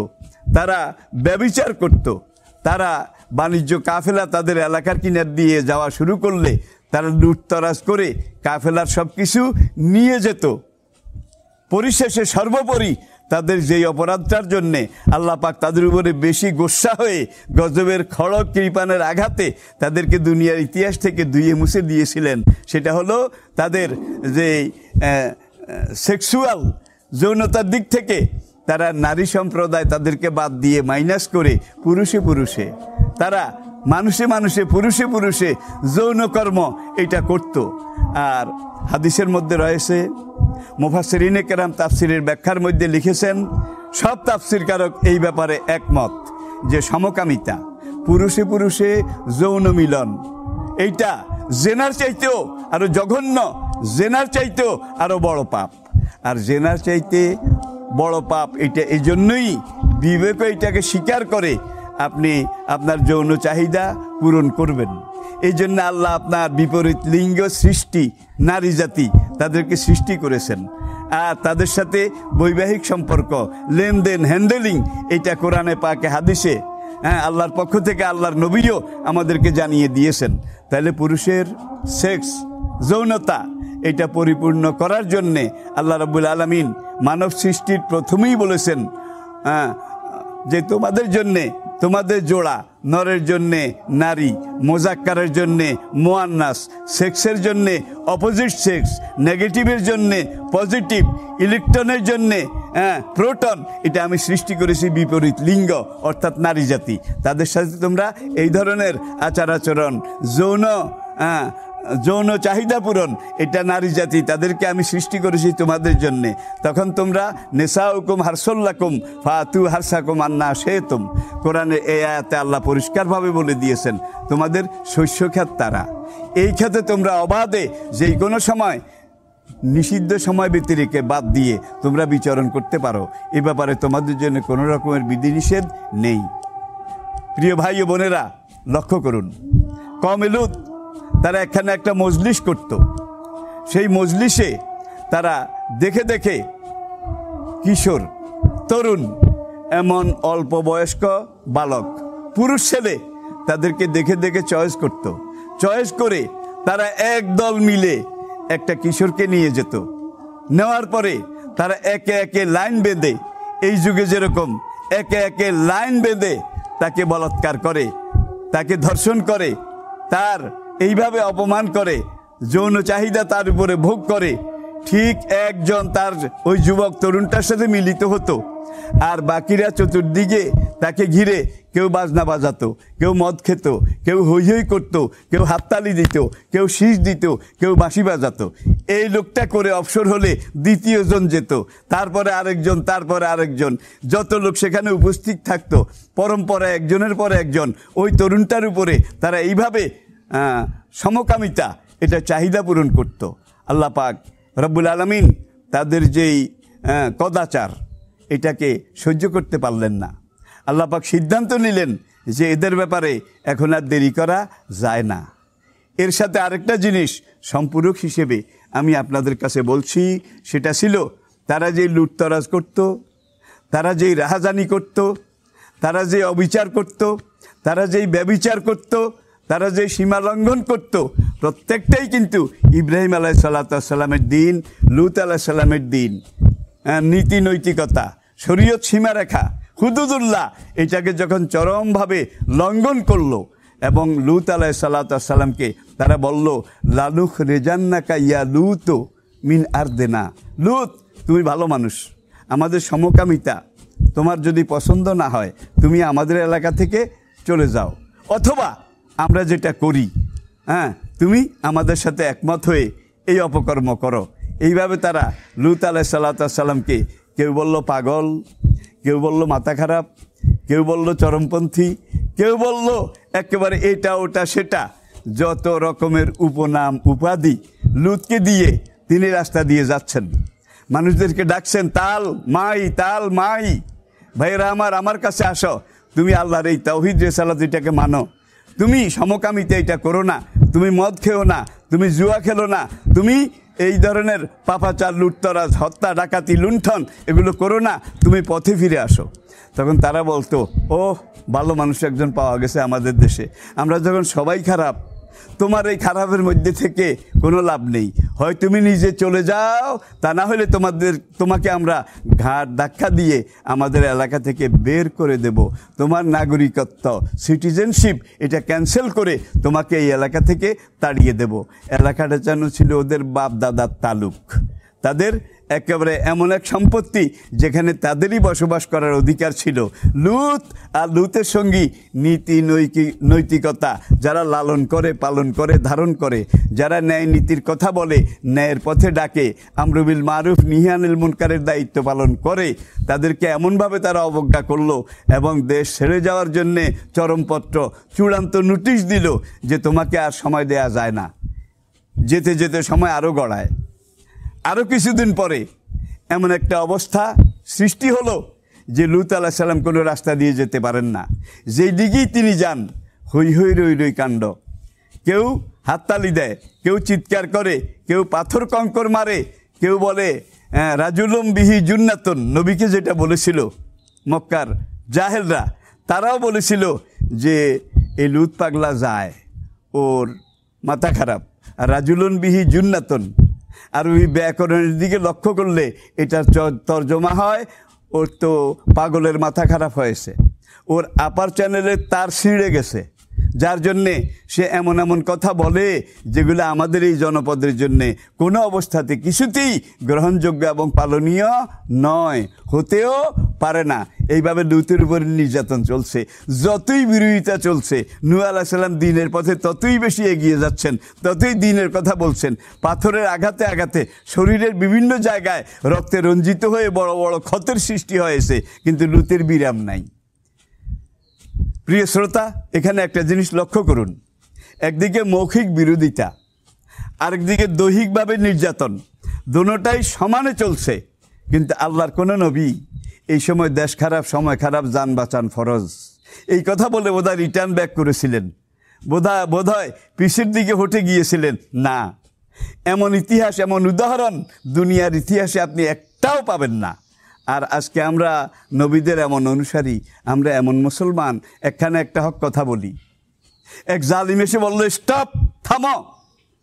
Speaker 1: তারা ব্যবিচার করতো তারা বাণিজ্য কাফেলা তাদের এলাকার কিনার দিয়ে যাওয়া শুরু করলে তারা লুটতরাজ করে কাফেলার সব কিছু নিয়ে যেত পরিশেষে সর্বোপরি তাদের যেই অপরাধটার জন্যে আল্লাহ পাক তাদের উপরে বেশি গোসা হয়ে গজবের খড়ক কৃপানের আঘাতে তাদেরকে দুনিয়ার ইতিহাস থেকে ধুয়ে মুছে দিয়েছিলেন সেটা হলো তাদের যে সেক্সুয়াল যৌনতার দিক থেকে তারা নারী সম্প্রদায় তাদেরকে বাদ দিয়ে মাইনাস করে পুরুষে পুরুষে তারা মানুষে মানুষে পুরুষে পুরুষে যৌনকর্ম এটা করত আর হাদিসের মধ্যে রয়েছে মুফাসরিনে কেরাম তাফসিরের ব্যাখ্যার মধ্যে লিখেছেন সব তাফসিরকারক এই ব্যাপারে একমত যে সমকামিতা পুরুষে পুরুষে যৌন মিলন এইটা জেনার চাইতেও আরও জঘন্য জেনার চাইতেও আরও বড় পাপ আর জেনার চাইতে বড় পাপ এটা এই জন্যই বিবেক এটাকে স্বীকার করে আপনি আপনার যৌন চাহিদা পূরণ করবেন এই জন্য আল্লাহ আপনার বিপরীত লিঙ্গ সৃষ্টি নারী জাতি তাদেরকে সৃষ্টি করেছেন আর তাদের সাথে বৈবাহিক সম্পর্ক লেনদেন হ্যান্ডেলিং এটা কোরআনে পাকে হাদিসে হ্যাঁ আল্লাহর পক্ষ থেকে আল্লাহর নবীও আমাদেরকে জানিয়ে দিয়েছেন তাহলে পুরুষের সেক্স যৌনতা এটা পরিপূর্ণ করার জন্যে আল্লাহ রবুল আলমিন মানব সৃষ্টির প্রথমেই বলেছেন যে তোমাদের জন্যে তোমাদের জোড়া নরের জন্যে নারী মোজাক্কারের জন্যে মোয়ান্নাস সেক্সের জন্যে অপোজিট সেক্স নেগেটিভের জন্যে পজিটিভ ইলেকট্রনের জন্যে হ্যাঁ প্রোটন এটা আমি সৃষ্টি করেছি বিপরীত লিঙ্গ অর্থাৎ নারী জাতি তাদের সাথে তোমরা এই ধরনের আচার আচরণ যৌন হ্যাঁ যৌন চাহিদা পূরণ এটা নারী জাতি তাদেরকে আমি সৃষ্টি করেছি তোমাদের জন্যে তখন তোমরা হুকুম হারসল্লাকুম ফাতু হারসাকুম আন্না শেতুম কোরআনে এ আয়াতে আল্লাহ পরিষ্কারভাবে বলে দিয়েছেন তোমাদের শস্যখ্যাত তারা এই ক্ষেত্রে তোমরা অবাধে যে কোনো সময় নিষিদ্ধ সময় ব্যতিরেকে বাদ দিয়ে তোমরা বিচরণ করতে পারো এ ব্যাপারে তোমাদের জন্য কোনো রকমের বিধিনিষেধ নেই প্রিয় ভাই ও বোনেরা লক্ষ্য করুন কম এলুত তারা এখানে একটা মজলিস করত সেই মজলিসে তারা দেখে দেখে কিশোর তরুণ এমন অল্প বয়স্ক বালক পুরুষ ছেলে তাদেরকে দেখে দেখে চয়েস করত। চয়েস করে তারা এক দল মিলে একটা কিশোরকে নিয়ে যেত নেওয়ার পরে তারা একে একে লাইন বেঁধে এই যুগে যেরকম একে একে লাইন বেঁধে তাকে বলাৎকার করে তাকে ধর্ষণ করে তার এইভাবে অপমান করে যৌন চাহিদা তার উপরে ভোগ করে ঠিক একজন তার ওই যুবক তরুণটার সাথে মিলিত হতো আর বাকিরা চতুর্দিকে তাকে ঘিরে কেউ বাজনা বাজাতো কেউ মদ খেত কেউ হৈ হৈ করতো কেউ হাততালি দিত কেউ শীষ দিত কেউ বাঁশি বাজাতো এই লোকটা করে অবসর হলে দ্বিতীয়জন যেত তারপরে আরেকজন তারপরে আরেকজন যত লোক সেখানে উপস্থিত থাকতো পরম্পরা একজনের পর একজন ওই তরুণটার উপরে তারা এইভাবে সমকামিতা এটা চাহিদা পূরণ করত আল্লাহ পাক রব্বুল আলমিন তাদের যেই কদাচার এটাকে সহ্য করতে পারলেন না আল্লাহ পাক সিদ্ধান্ত নিলেন যে এদের ব্যাপারে এখন আর দেরি করা যায় না এর সাথে আরেকটা জিনিস সম্পূরক হিসেবে আমি আপনাদের কাছে বলছি সেটা ছিল তারা যে লুটতরাজ করত তারা যেই রাহাজানি করত তারা যে অবিচার করত তারা যেই ব্যবিচার করত তারা যে সীমা লঙ্ঘন করত প্রত্যেকটাই কিন্তু ইব্রাহিম আলাহ সাল্লাতামের দিন লুত আলাহ সাল্লামের দিন নীতি নৈতিকতা শরীয়ত সীমারেখা হুদুদুল্লাহ এটাকে যখন চরমভাবে লঙ্ঘন করলো এবং লুত আলাহ সাল্লাতামকে তারা বলল লালুখ রেজান্নাকা ইয়া লুত মিন আর দেনা লুত তুমি ভালো মানুষ আমাদের সমকামিতা তোমার যদি পছন্দ না হয় তুমি আমাদের এলাকা থেকে চলে যাও অথবা আমরা যেটা করি হ্যাঁ তুমি আমাদের সাথে একমত হয়ে এই অপকর্ম করো এইভাবে তারা লুত আলাহ সাল্লাতামকে কেউ বলল পাগল কেউ বলল মাথা খারাপ কেউ বলল চরমপন্থী কেউ বলল একেবারে এটা ওটা সেটা যত রকমের উপনাম উপাধি লুতকে দিয়ে তিনি রাস্তা দিয়ে যাচ্ছেন মানুষদেরকে ডাকছেন তাল মাই তাল মাই ভাইরা আমার আমার কাছে আসো তুমি আল্লাহর এই তাওহিদ রেসালাত এটাকে মানো তুমি সমকামিতে এটা করো না তুমি মদ খেও না তুমি জুয়া খেলো না তুমি এই ধরনের পাপাচার লুটতরাজ হত্যা ডাকাতি লুণ্ঠন এগুলো করো না তুমি পথে ফিরে আসো তখন তারা বলতো ও ভালো মানুষ একজন পাওয়া গেছে আমাদের দেশে আমরা যখন সবাই খারাপ তোমার এই খারাপের মধ্যে থেকে কোনো লাভ নেই হয় তুমি নিজে চলে যাও তা না হলে তোমাদের তোমাকে আমরা ঘাট ধাক্কা দিয়ে আমাদের এলাকা থেকে বের করে দেব তোমার নাগরিকত্ব সিটিজেনশিপ এটা ক্যান্সেল করে তোমাকে এই এলাকা থেকে তাড়িয়ে দেব এলাকাটা যেন ছিল ওদের বাপ দাদার তালুক তাদের একেবারে এমন এক সম্পত্তি যেখানে তাদেরই বসবাস করার অধিকার ছিল লুত আর লুতের সঙ্গী নীতি নৈকি নৈতিকতা যারা লালন করে পালন করে ধারণ করে যারা ন্যায় নীতির কথা বলে ন্যায়ের পথে ডাকে আমরুবিল মারুফ নিহানিল মুনকারের দায়িত্ব পালন করে তাদেরকে এমনভাবে তারা অবজ্ঞা করলো এবং দেশ ছেড়ে যাওয়ার জন্যে চরমপত্র চূড়ান্ত নোটিশ দিল যে তোমাকে আর সময় দেয়া যায় না যেতে যেতে সময় আরও গড়ায় আরও কিছুদিন পরে এমন একটা অবস্থা সৃষ্টি হলো যে লুত আল্লাহ সাল্লাম কোনো রাস্তা দিয়ে যেতে পারেন না যেই দিকেই তিনি যান হই হই রই রই কাণ্ড কেউ হাততালি দেয় কেউ চিৎকার করে কেউ পাথর কঙ্কর মারে কেউ বলে রাজুলম বিহি জুন্নাতন নবীকে যেটা বলেছিল মক্কার জাহেলরা তারাও বলেছিল যে এই লুত পাগলা যায় ওর মাথা খারাপ আর রাজুলন বিহি জুন্নাতন আরবি ব্যাকরণের দিকে লক্ষ্য করলে এটার তর্জমা হয় ওর তো পাগলের মাথা খারাপ হয়েছে ওর আপার চ্যানেলে তার ছিঁড়ে গেছে যার জন্যে সে এমন এমন কথা বলে যেগুলো আমাদের এই জনপদের জন্যে কোনো অবস্থাতে কিছুতেই গ্রহণযোগ্য এবং পালনীয় নয় হতেও পারে না এইভাবে লুতের উপর নির্যাতন চলছে যতই বিরোধিতা চলছে নু আল্লাহ সাল্লাম দিনের পথে ততই বেশি এগিয়ে যাচ্ছেন ততই দিনের কথা বলছেন পাথরের আঘাতে আঘাতে শরীরের বিভিন্ন জায়গায় রক্তে রঞ্জিত হয়ে বড় বড় ক্ষতের সৃষ্টি হয়েছে কিন্তু লুতের বিরাম নাই প্রিয় শ্রোতা এখানে একটা জিনিস লক্ষ্য করুন একদিকে মৌখিক বিরোধিতা আরেকদিকে দৈহিকভাবে নির্যাতন দুটাই সমানে চলছে কিন্তু আল্লাহর কোনো নবী এই সময় দেশ খারাপ সময় খারাপ যান বাঁচান ফরজ এই কথা বলে বোধহয় রিটার্ন ব্যাক করেছিলেন বোধা বোধহয় পিসির দিকে হটে গিয়েছিলেন না এমন ইতিহাস এমন উদাহরণ দুনিয়ার ইতিহাসে আপনি একটাও পাবেন না আর আজকে আমরা নবীদের এমন অনুসারী আমরা এমন মুসলমান একখানে একটা হক কথা বলি এক জালিম এসে বললো স্টপ থাম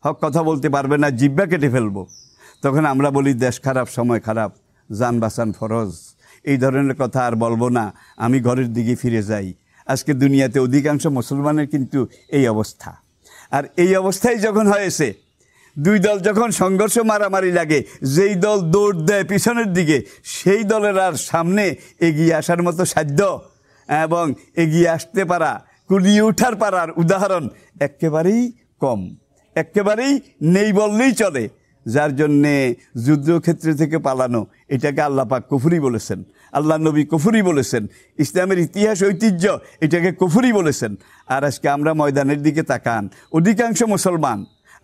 Speaker 1: হক কথা বলতে পারবে না জিব্বা কেটে ফেলবো তখন আমরা বলি দেশ খারাপ সময় খারাপ যান বাসান ফরজ এই ধরনের কথা আর বলবো না আমি ঘরের দিকে ফিরে যাই আজকে দুনিয়াতে অধিকাংশ মুসলমানের কিন্তু এই অবস্থা আর এই অবস্থায় যখন হয়েছে দুই দল যখন সংঘর্ষ মারামারি লাগে যেই দল দৌড় দেয় পিছনের দিকে সেই দলের আর সামনে এগিয়ে আসার মতো সাধ্য এবং এগিয়ে আসতে পারা কুলিয়ে উঠার পারার উদাহরণ একেবারেই কম একেবারেই নেই বললেই চলে যার জন্যে যুদ্ধক্ষেত্র থেকে পালানো এটাকে আল্লাপাক কুফুরি বলেছেন আল্লাহ নবী কুফুরি বলেছেন ইসলামের ইতিহাস ঐতিহ্য এটাকে কুফুরি বলেছেন আর আজকে আমরা ময়দানের দিকে তাকান অধিকাংশ মুসলমান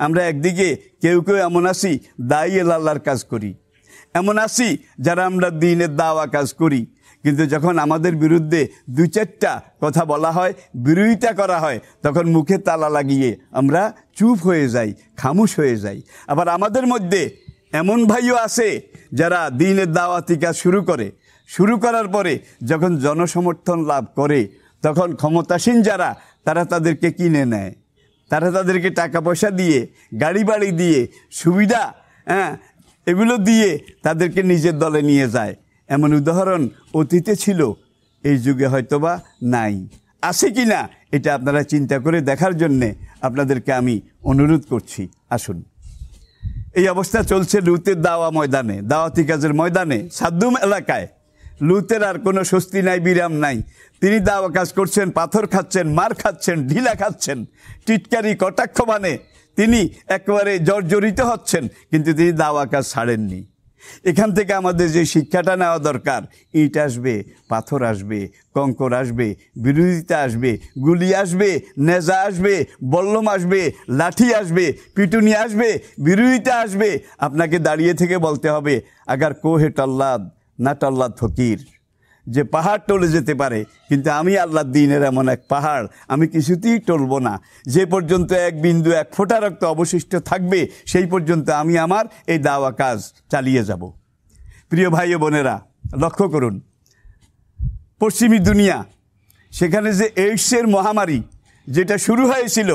Speaker 1: আমরা একদিকে কেউ কেউ এমন আসি দায়ী লাল্লার কাজ করি এমন আসি যারা আমরা দিনের দাওয়া কাজ করি কিন্তু যখন আমাদের বিরুদ্ধে দু চারটা কথা বলা হয় বিরোধিতা করা হয় তখন মুখে তালা লাগিয়ে আমরা চুপ হয়ে যাই খামুশ হয়ে যাই আবার আমাদের মধ্যে এমন ভাইও আছে যারা দিনের দাওয়াতি কাজ শুরু করে শুরু করার পরে যখন জনসমর্থন লাভ করে তখন ক্ষমতাসীন যারা তারা তাদেরকে কিনে নেয় তারা তাদেরকে টাকা পয়সা দিয়ে গাড়ি বাড়ি দিয়ে সুবিধা হ্যাঁ এগুলো দিয়ে তাদেরকে নিজের দলে নিয়ে যায় এমন উদাহরণ অতীতে ছিল এই যুগে হয়তোবা নাই আছে কি না এটা আপনারা চিন্তা করে দেখার জন্যে আপনাদেরকে আমি অনুরোধ করছি আসুন এই অবস্থা চলছে লুতের দাওয়া ময়দানে দাওয়াতি কাজের ময়দানে সাদ্দুম এলাকায় লুতের আর কোনো স্বস্তি নাই বিরাম নাই তিনি দাওয়া কাজ করছেন পাথর খাচ্ছেন মার খাচ্ছেন ঢিলা খাচ্ছেন টিটকারি কটাক্ষ মানে তিনি একেবারে জর্জরিত হচ্ছেন কিন্তু তিনি দাওয়া কাজ ছাড়েননি এখান থেকে আমাদের যে শিক্ষাটা নেওয়া দরকার ইট আসবে পাথর আসবে কঙ্কর আসবে বিরোধিতা আসবে গুলি আসবে নেজা আসবে বল্লম আসবে লাঠি আসবে পিটুনি আসবে বিরোধিতা আসবে আপনাকে দাঁড়িয়ে থেকে বলতে হবে আগার কোহে টল্লাদ নাট আল্লাহ ফকির যে পাহাড় টলে যেতে পারে কিন্তু আমি আল্লাহ দিনের এমন এক পাহাড় আমি কিছুতেই টলব না যে পর্যন্ত এক বিন্দু এক ফোটা রক্ত অবশিষ্ট থাকবে সেই পর্যন্ত আমি আমার এই দাওয়া কাজ চালিয়ে যাব প্রিয় ভাই বোনেরা লক্ষ্য করুন পশ্চিমী দুনিয়া সেখানে যে এইডসের মহামারী যেটা শুরু হয়েছিল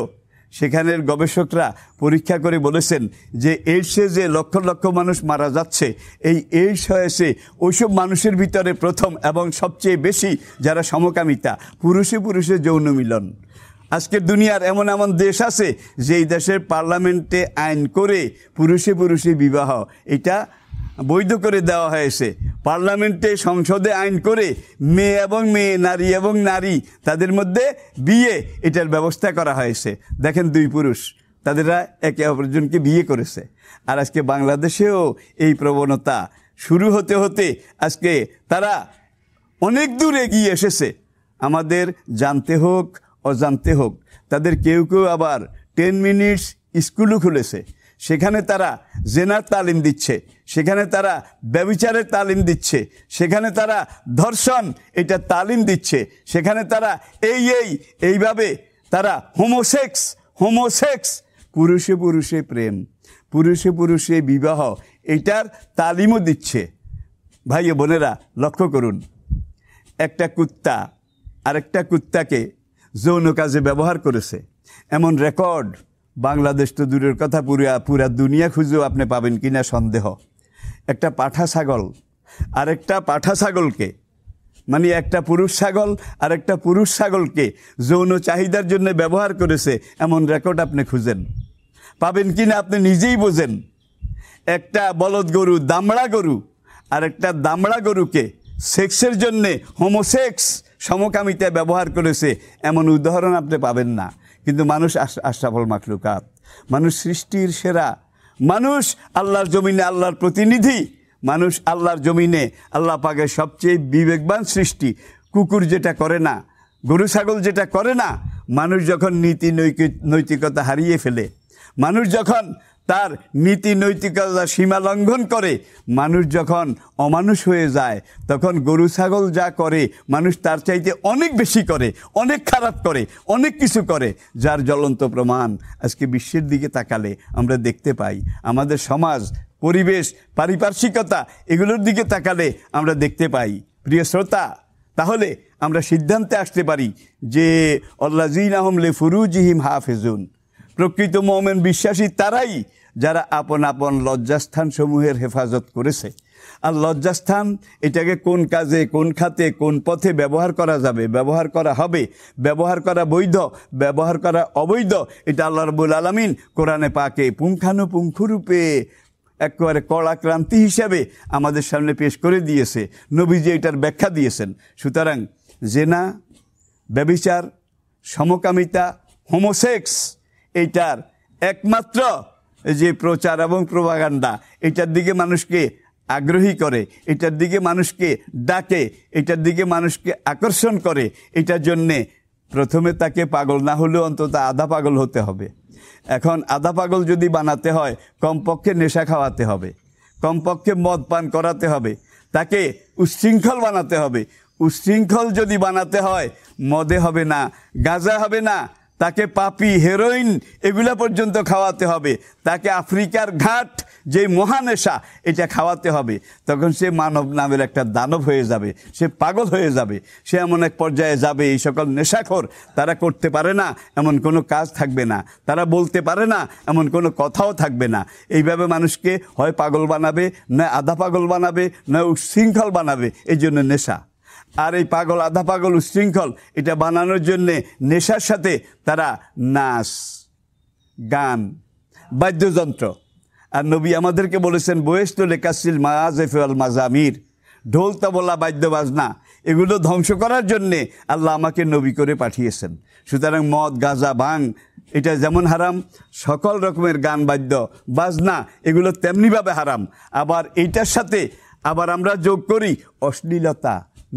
Speaker 1: সেখানের গবেষকরা পরীক্ষা করে বলেছেন যে এইডসে যে লক্ষ লক্ষ মানুষ মারা যাচ্ছে এই এইডস হয়েছে ওইসব মানুষের ভিতরে প্রথম এবং সবচেয়ে বেশি যারা সমকামিতা পুরুষে পুরুষে যৌন মিলন আজকে দুনিয়ার এমন এমন দেশ আছে যেই দেশের পার্লামেন্টে আইন করে পুরুষে পুরুষে বিবাহ এটা বৈধ করে দেওয়া হয়েছে পার্লামেন্টে সংসদে আইন করে মেয়ে এবং মেয়ে নারী এবং নারী তাদের মধ্যে বিয়ে এটার ব্যবস্থা করা হয়েছে দেখেন দুই পুরুষ তাদেরা একে অপরজনকে বিয়ে করেছে আর আজকে বাংলাদেশেও এই প্রবণতা শুরু হতে হতে আজকে তারা অনেক দূর এগিয়ে এসেছে আমাদের জানতে হোক অজানতে হোক তাদের কেউ কেউ আবার টেন মিনিটস স্কুলও খুলেছে সেখানে তারা জেনার তালিম দিচ্ছে সেখানে তারা ব্যবিচারের তালিম দিচ্ছে সেখানে তারা ধর্ষণ এটা তালিম দিচ্ছে সেখানে তারা এই এই এইভাবে তারা হোমোসেক্স হোমোসেক্স পুরুষে পুরুষে প্রেম পুরুষে পুরুষে বিবাহ এটার তালিমও দিচ্ছে ভাই বোনেরা লক্ষ্য করুন একটা কুত্তা আরেকটা কুত্তাকে যৌন কাজে ব্যবহার করেছে এমন রেকর্ড বাংলাদেশ তো দূরের কথা পুরা পুরা দুনিয়া খুঁজেও আপনি পাবেন কিনা সন্দেহ একটা পাঠা ছাগল আর একটা পাঠা ছাগলকে মানে একটা পুরুষ ছাগল আর একটা পুরুষ ছাগলকে যৌন চাহিদার জন্য ব্যবহার করেছে এমন রেকর্ড আপনি খুঁজেন পাবেন কি না আপনি নিজেই বোঝেন একটা বলদ গরু দামড়া গরু আর একটা দামড়া গরুকে সেক্সের জন্যে হোমোসেক্স সমকামিতা ব্যবহার করেছে এমন উদাহরণ আপনি পাবেন না কিন্তু মানুষ আশাফল মাকলুকাত মানুষ সৃষ্টির সেরা মানুষ আল্লাহর জমিনে আল্লাহর প্রতিনিধি মানুষ আল্লাহর জমিনে আল্লাহ পাকে সবচেয়ে বিবেকবান সৃষ্টি কুকুর যেটা করে না গরু ছাগল যেটা করে না মানুষ যখন নীতি নৈতিকতা হারিয়ে ফেলে মানুষ যখন তার নীতি নৈতিকতা সীমা লঙ্ঘন করে মানুষ যখন অমানুষ হয়ে যায় তখন গরু ছাগল যা করে মানুষ তার চাইতে অনেক বেশি করে অনেক খারাপ করে অনেক কিছু করে যার জ্বলন্ত প্রমাণ আজকে বিশ্বের দিকে তাকালে আমরা দেখতে পাই আমাদের সমাজ পরিবেশ পারিপার্শ্বিকতা এগুলোর দিকে তাকালে আমরা দেখতে পাই প্রিয় শ্রোতা তাহলে আমরা সিদ্ধান্তে আসতে পারি যে আহম লে ফুরুজিহিম হাফেজুন প্রকৃত মোমেন বিশ্বাসী তারাই যারা আপন আপন লজ্জাস্থান সমূহের হেফাজত করেছে আর লজ্জাস্থান এটাকে কোন কাজে কোন খাতে কোন পথে ব্যবহার করা যাবে ব্যবহার করা হবে ব্যবহার করা বৈধ ব্যবহার করা অবৈধ এটা আল্লাহ রবুল আলমিন কোরআনে পাকে পুঙ্খানুপুঙ্খরূপে একেবারে কড়াক্রান্তি হিসাবে আমাদের সামনে পেশ করে দিয়েছে নবীজি এটার ব্যাখ্যা দিয়েছেন সুতরাং জেনা ব্যবিচার সমকামিতা হোমোসেক্স এটার একমাত্র যে প্রচার এবং প্রভাগান্ডা এটার দিকে মানুষকে আগ্রহী করে এটার দিকে মানুষকে ডাকে এটার দিকে মানুষকে আকর্ষণ করে এটার জন্যে প্রথমে তাকে পাগল না হলেও অন্তত আধা পাগল হতে হবে এখন আধা পাগল যদি বানাতে হয় কমপক্ষে নেশা খাওয়াতে হবে কমপক্ষে মদ পান করাতে হবে তাকে উশৃঙ্খল বানাতে হবে উশৃঙ্খল যদি বানাতে হয় মদে হবে না গাঁজা হবে না তাকে পাপি হেরোইন এগুলা পর্যন্ত খাওয়াতে হবে তাকে আফ্রিকার ঘাট যে মহানেশা এটা খাওয়াতে হবে তখন সে মানব নামের একটা দানব হয়ে যাবে সে পাগল হয়ে যাবে সে এমন এক পর্যায়ে যাবে এই সকল নেশাখোর তারা করতে পারে না এমন কোনো কাজ থাকবে না তারা বলতে পারে না এমন কোনো কথাও থাকবে না এইভাবে মানুষকে হয় পাগল বানাবে না আধা পাগল বানাবে না উশৃঙ্খল বানাবে এই জন্য নেশা আর এই পাগল আধা পাগল উশৃঙ্খল এটা বানানোর জন্যে নেশার সাথে তারা নাচ গান বাদ্যযন্ত্র আর নবী আমাদেরকে বলেছেন বয়েস্ত লেকাসিল মাহাজেফে আল মাজামির ঢোল তবলা বাদ্য বাজনা এগুলো ধ্বংস করার জন্যে আল্লাহ আমাকে নবী করে পাঠিয়েছেন সুতরাং মদ গাজা ভাং এটা যেমন হারাম সকল রকমের গান বাদ্য বাজনা এগুলো তেমনিভাবে হারাম আবার এইটার সাথে আবার আমরা যোগ করি অশ্লীলতা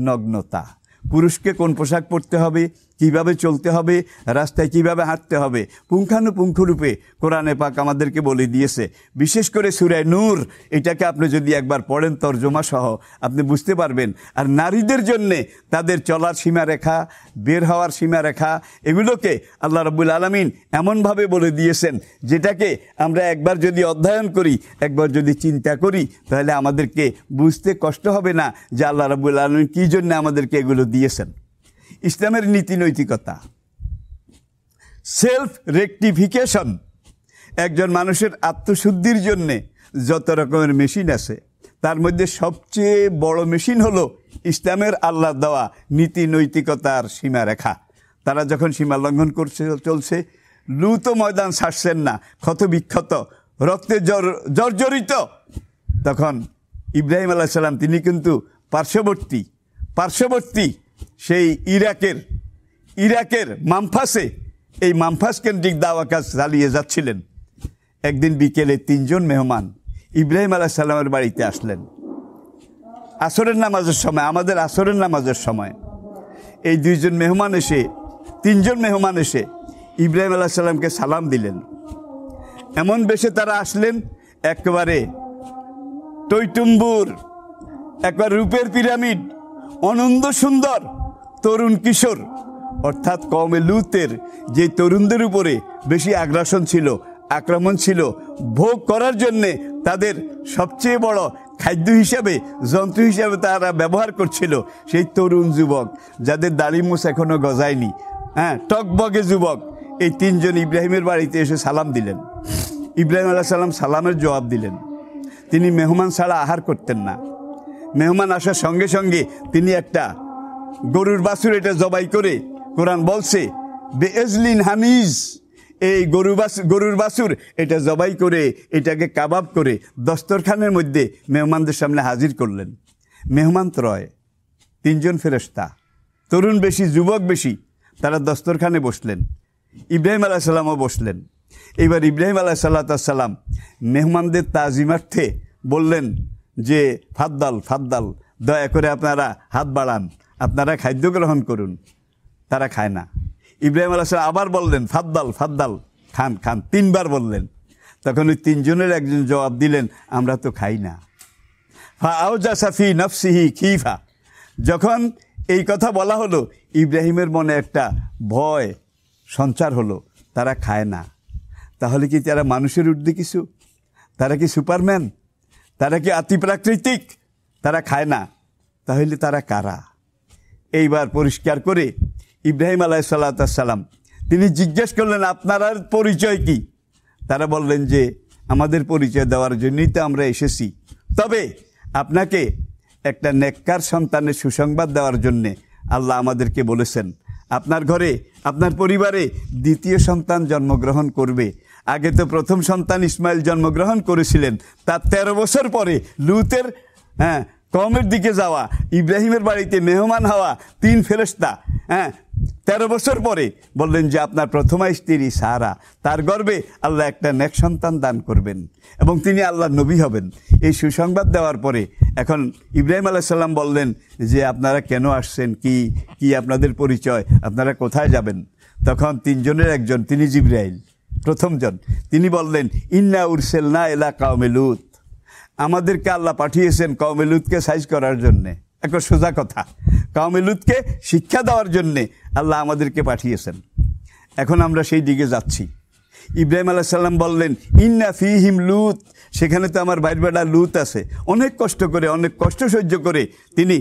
Speaker 1: নগ্নতা পুরুষকে কোন পোশাক পরতে হবে কিভাবে চলতে হবে রাস্তায় কিভাবে হাঁটতে হবে পুঙ্খানুপুঙ্খরূপে কোরআনে পাক আমাদেরকে বলে দিয়েছে বিশেষ করে সুরায় নূর এটাকে আপনি যদি একবার পড়েন তর্জমা সহ আপনি বুঝতে পারবেন আর নারীদের জন্যে তাদের চলার সীমারেখা বের হওয়ার সীমারেখা এগুলোকে আল্লাহ রবুল আলমিন এমনভাবে বলে দিয়েছেন যেটাকে আমরা একবার যদি অধ্যয়ন করি একবার যদি চিন্তা করি তাহলে আমাদেরকে বুঝতে কষ্ট হবে না যে আল্লাহ রবুল আলমিন কী জন্য আমাদেরকে এগুলো দিয়েছেন ইসলামের নীতি নৈতিকতা সেলফ রেকটিফিকেশন একজন মানুষের আত্মশুদ্ধির জন্যে যত রকমের মেশিন আছে তার মধ্যে সবচেয়ে বড় মেশিন হলো ইসলামের আল্লাহ দেওয়া নীতি নৈতিকতার সীমারেখা তারা যখন সীমা লঙ্ঘন করছে চলছে লুত ময়দান ছাড়ছেন না ক্ষতবিক্ষত রক্তে জর্জরিত তখন ইব্রাহিম আল্লাহ সাল্লাম তিনি কিন্তু পার্শ্ববর্তী পার্শ্ববর্তী সেই ইরাকের ইরাকের মামফাসে এই মামফাস কেন্দ্রিক দাওয়া কাজ চালিয়ে যাচ্ছিলেন একদিন বিকেলে তিনজন মেহমান ইব্রাহিম আলাহ সাল্লামের বাড়িতে আসলেন আসরের নামাজের সময় আমাদের আসরের নামাজের সময় এই দুইজন মেহমান এসে তিনজন মেহমান এসে ইব্রাহিম আলাহ সাল্লামকে সালাম দিলেন এমন বেশে তারা আসলেন একেবারে টৈটুম্বুর একবার রূপের পিরামিড অনন্দ সুন্দর তরুণ কিশোর অর্থাৎ কমে লুতের যে তরুণদের উপরে বেশি আগ্রাসন ছিল আক্রমণ ছিল ভোগ করার জন্যে তাদের সবচেয়ে বড় খাদ্য হিসাবে যন্ত্র হিসাবে তারা ব্যবহার করছিল সেই তরুণ যুবক যাদের দাড়ি এখনও গজায়নি হ্যাঁ টকবগে যুবক এই তিনজন ইব্রাহিমের বাড়িতে এসে সালাম দিলেন ইব্রাহিম আল্লাহ সাল্লাম সালামের জবাব দিলেন তিনি মেহমান ছাড়া আহার করতেন না মেহমান আসার সঙ্গে সঙ্গে তিনি একটা গরুর বাছুর এটা জবাই করে কোরআন বলছে এজলিন হামিজ এই গরু বাস গরুর বাছুর এটা জবাই করে এটাকে কাবাব করে দস্তরখানের মধ্যে মেহমানদের সামনে হাজির করলেন মেহমান ত্রয় তিনজন ফেরস্তা তরুণ বেশি যুবক বেশি তারা দস্তরখানে বসলেন ইব্রাহিম আলাহ সাল্লামও বসলেন এবার ইব্রাহিম আলাহ সাল্লাম মেহমানদের তাজিমার্থে বললেন যে ফাদ্দাল ফাদ্দাল দয়া করে আপনারা হাত বাড়ান আপনারা খাদ্য গ্রহণ করুন তারা খায় না ইব্রাহিম আলাহাম আবার বললেন ফাদ্দাল ফাদ্দাল খান খান তিনবার বললেন তখন ওই তিনজনের একজন জবাব দিলেন আমরা তো খাই না ফা আউজা সাফি নফসিহি খিফা যখন এই কথা বলা হলো ইব্রাহিমের মনে একটা ভয় সঞ্চার হলো তারা খায় না তাহলে কি তারা মানুষের ঊর্ধ্বে কিছু তারা কি সুপারম্যান তারা কি আতিপ্রাকৃতিক তারা খায় না তাহলে তারা কারা এইবার পরিষ্কার করে ইব্রাহিম আলাহ সাল্লাতাম তিনি জিজ্ঞেস করলেন আর পরিচয় কি তারা বললেন যে আমাদের পরিচয় দেওয়ার জন্যই তো আমরা এসেছি তবে আপনাকে একটা নেককার সন্তানের সুসংবাদ দেওয়ার জন্যে আল্লাহ আমাদেরকে বলেছেন আপনার ঘরে আপনার পরিবারে দ্বিতীয় সন্তান জন্মগ্রহণ করবে আগে তো প্রথম সন্তান ইসমাইল জন্মগ্রহণ করেছিলেন তার ১৩ বছর পরে লুতের হ্যাঁ কমের দিকে যাওয়া ইব্রাহিমের বাড়িতে মেহমান হওয়া তিন ফেরস্তা হ্যাঁ তেরো বছর পরে বললেন যে আপনার প্রথমা স্ত্রী সারা তার গর্বে আল্লাহ একটা নেক সন্তান দান করবেন এবং তিনি আল্লাহ নবী হবেন এই সুসংবাদ দেওয়ার পরে এখন ইব্রাহিম আল্লাহ সাল্লাম বললেন যে আপনারা কেন আসছেন কি কি আপনাদের পরিচয় আপনারা কোথায় যাবেন তখন তিনজনের একজন তিনি জিব্রাইল প্রথমজন তিনি বললেন ইন্না উরসেল না এলা কাউমেলুত আমাদেরকে আল্লাহ পাঠিয়েছেন কৌমে সাইজ করার জন্যে এক সোজা কথা কৌমে শিক্ষা দেওয়ার জন্যে আল্লাহ আমাদেরকে পাঠিয়েছেন এখন আমরা সেই দিকে যাচ্ছি ইব্রাহিম আল্লাহ সাল্লাম বললেন ইন্না ফি হিম লুত সেখানে তো আমার বাইর বেড়া লুত আছে অনেক কষ্ট করে অনেক কষ্ট সহ্য করে তিনি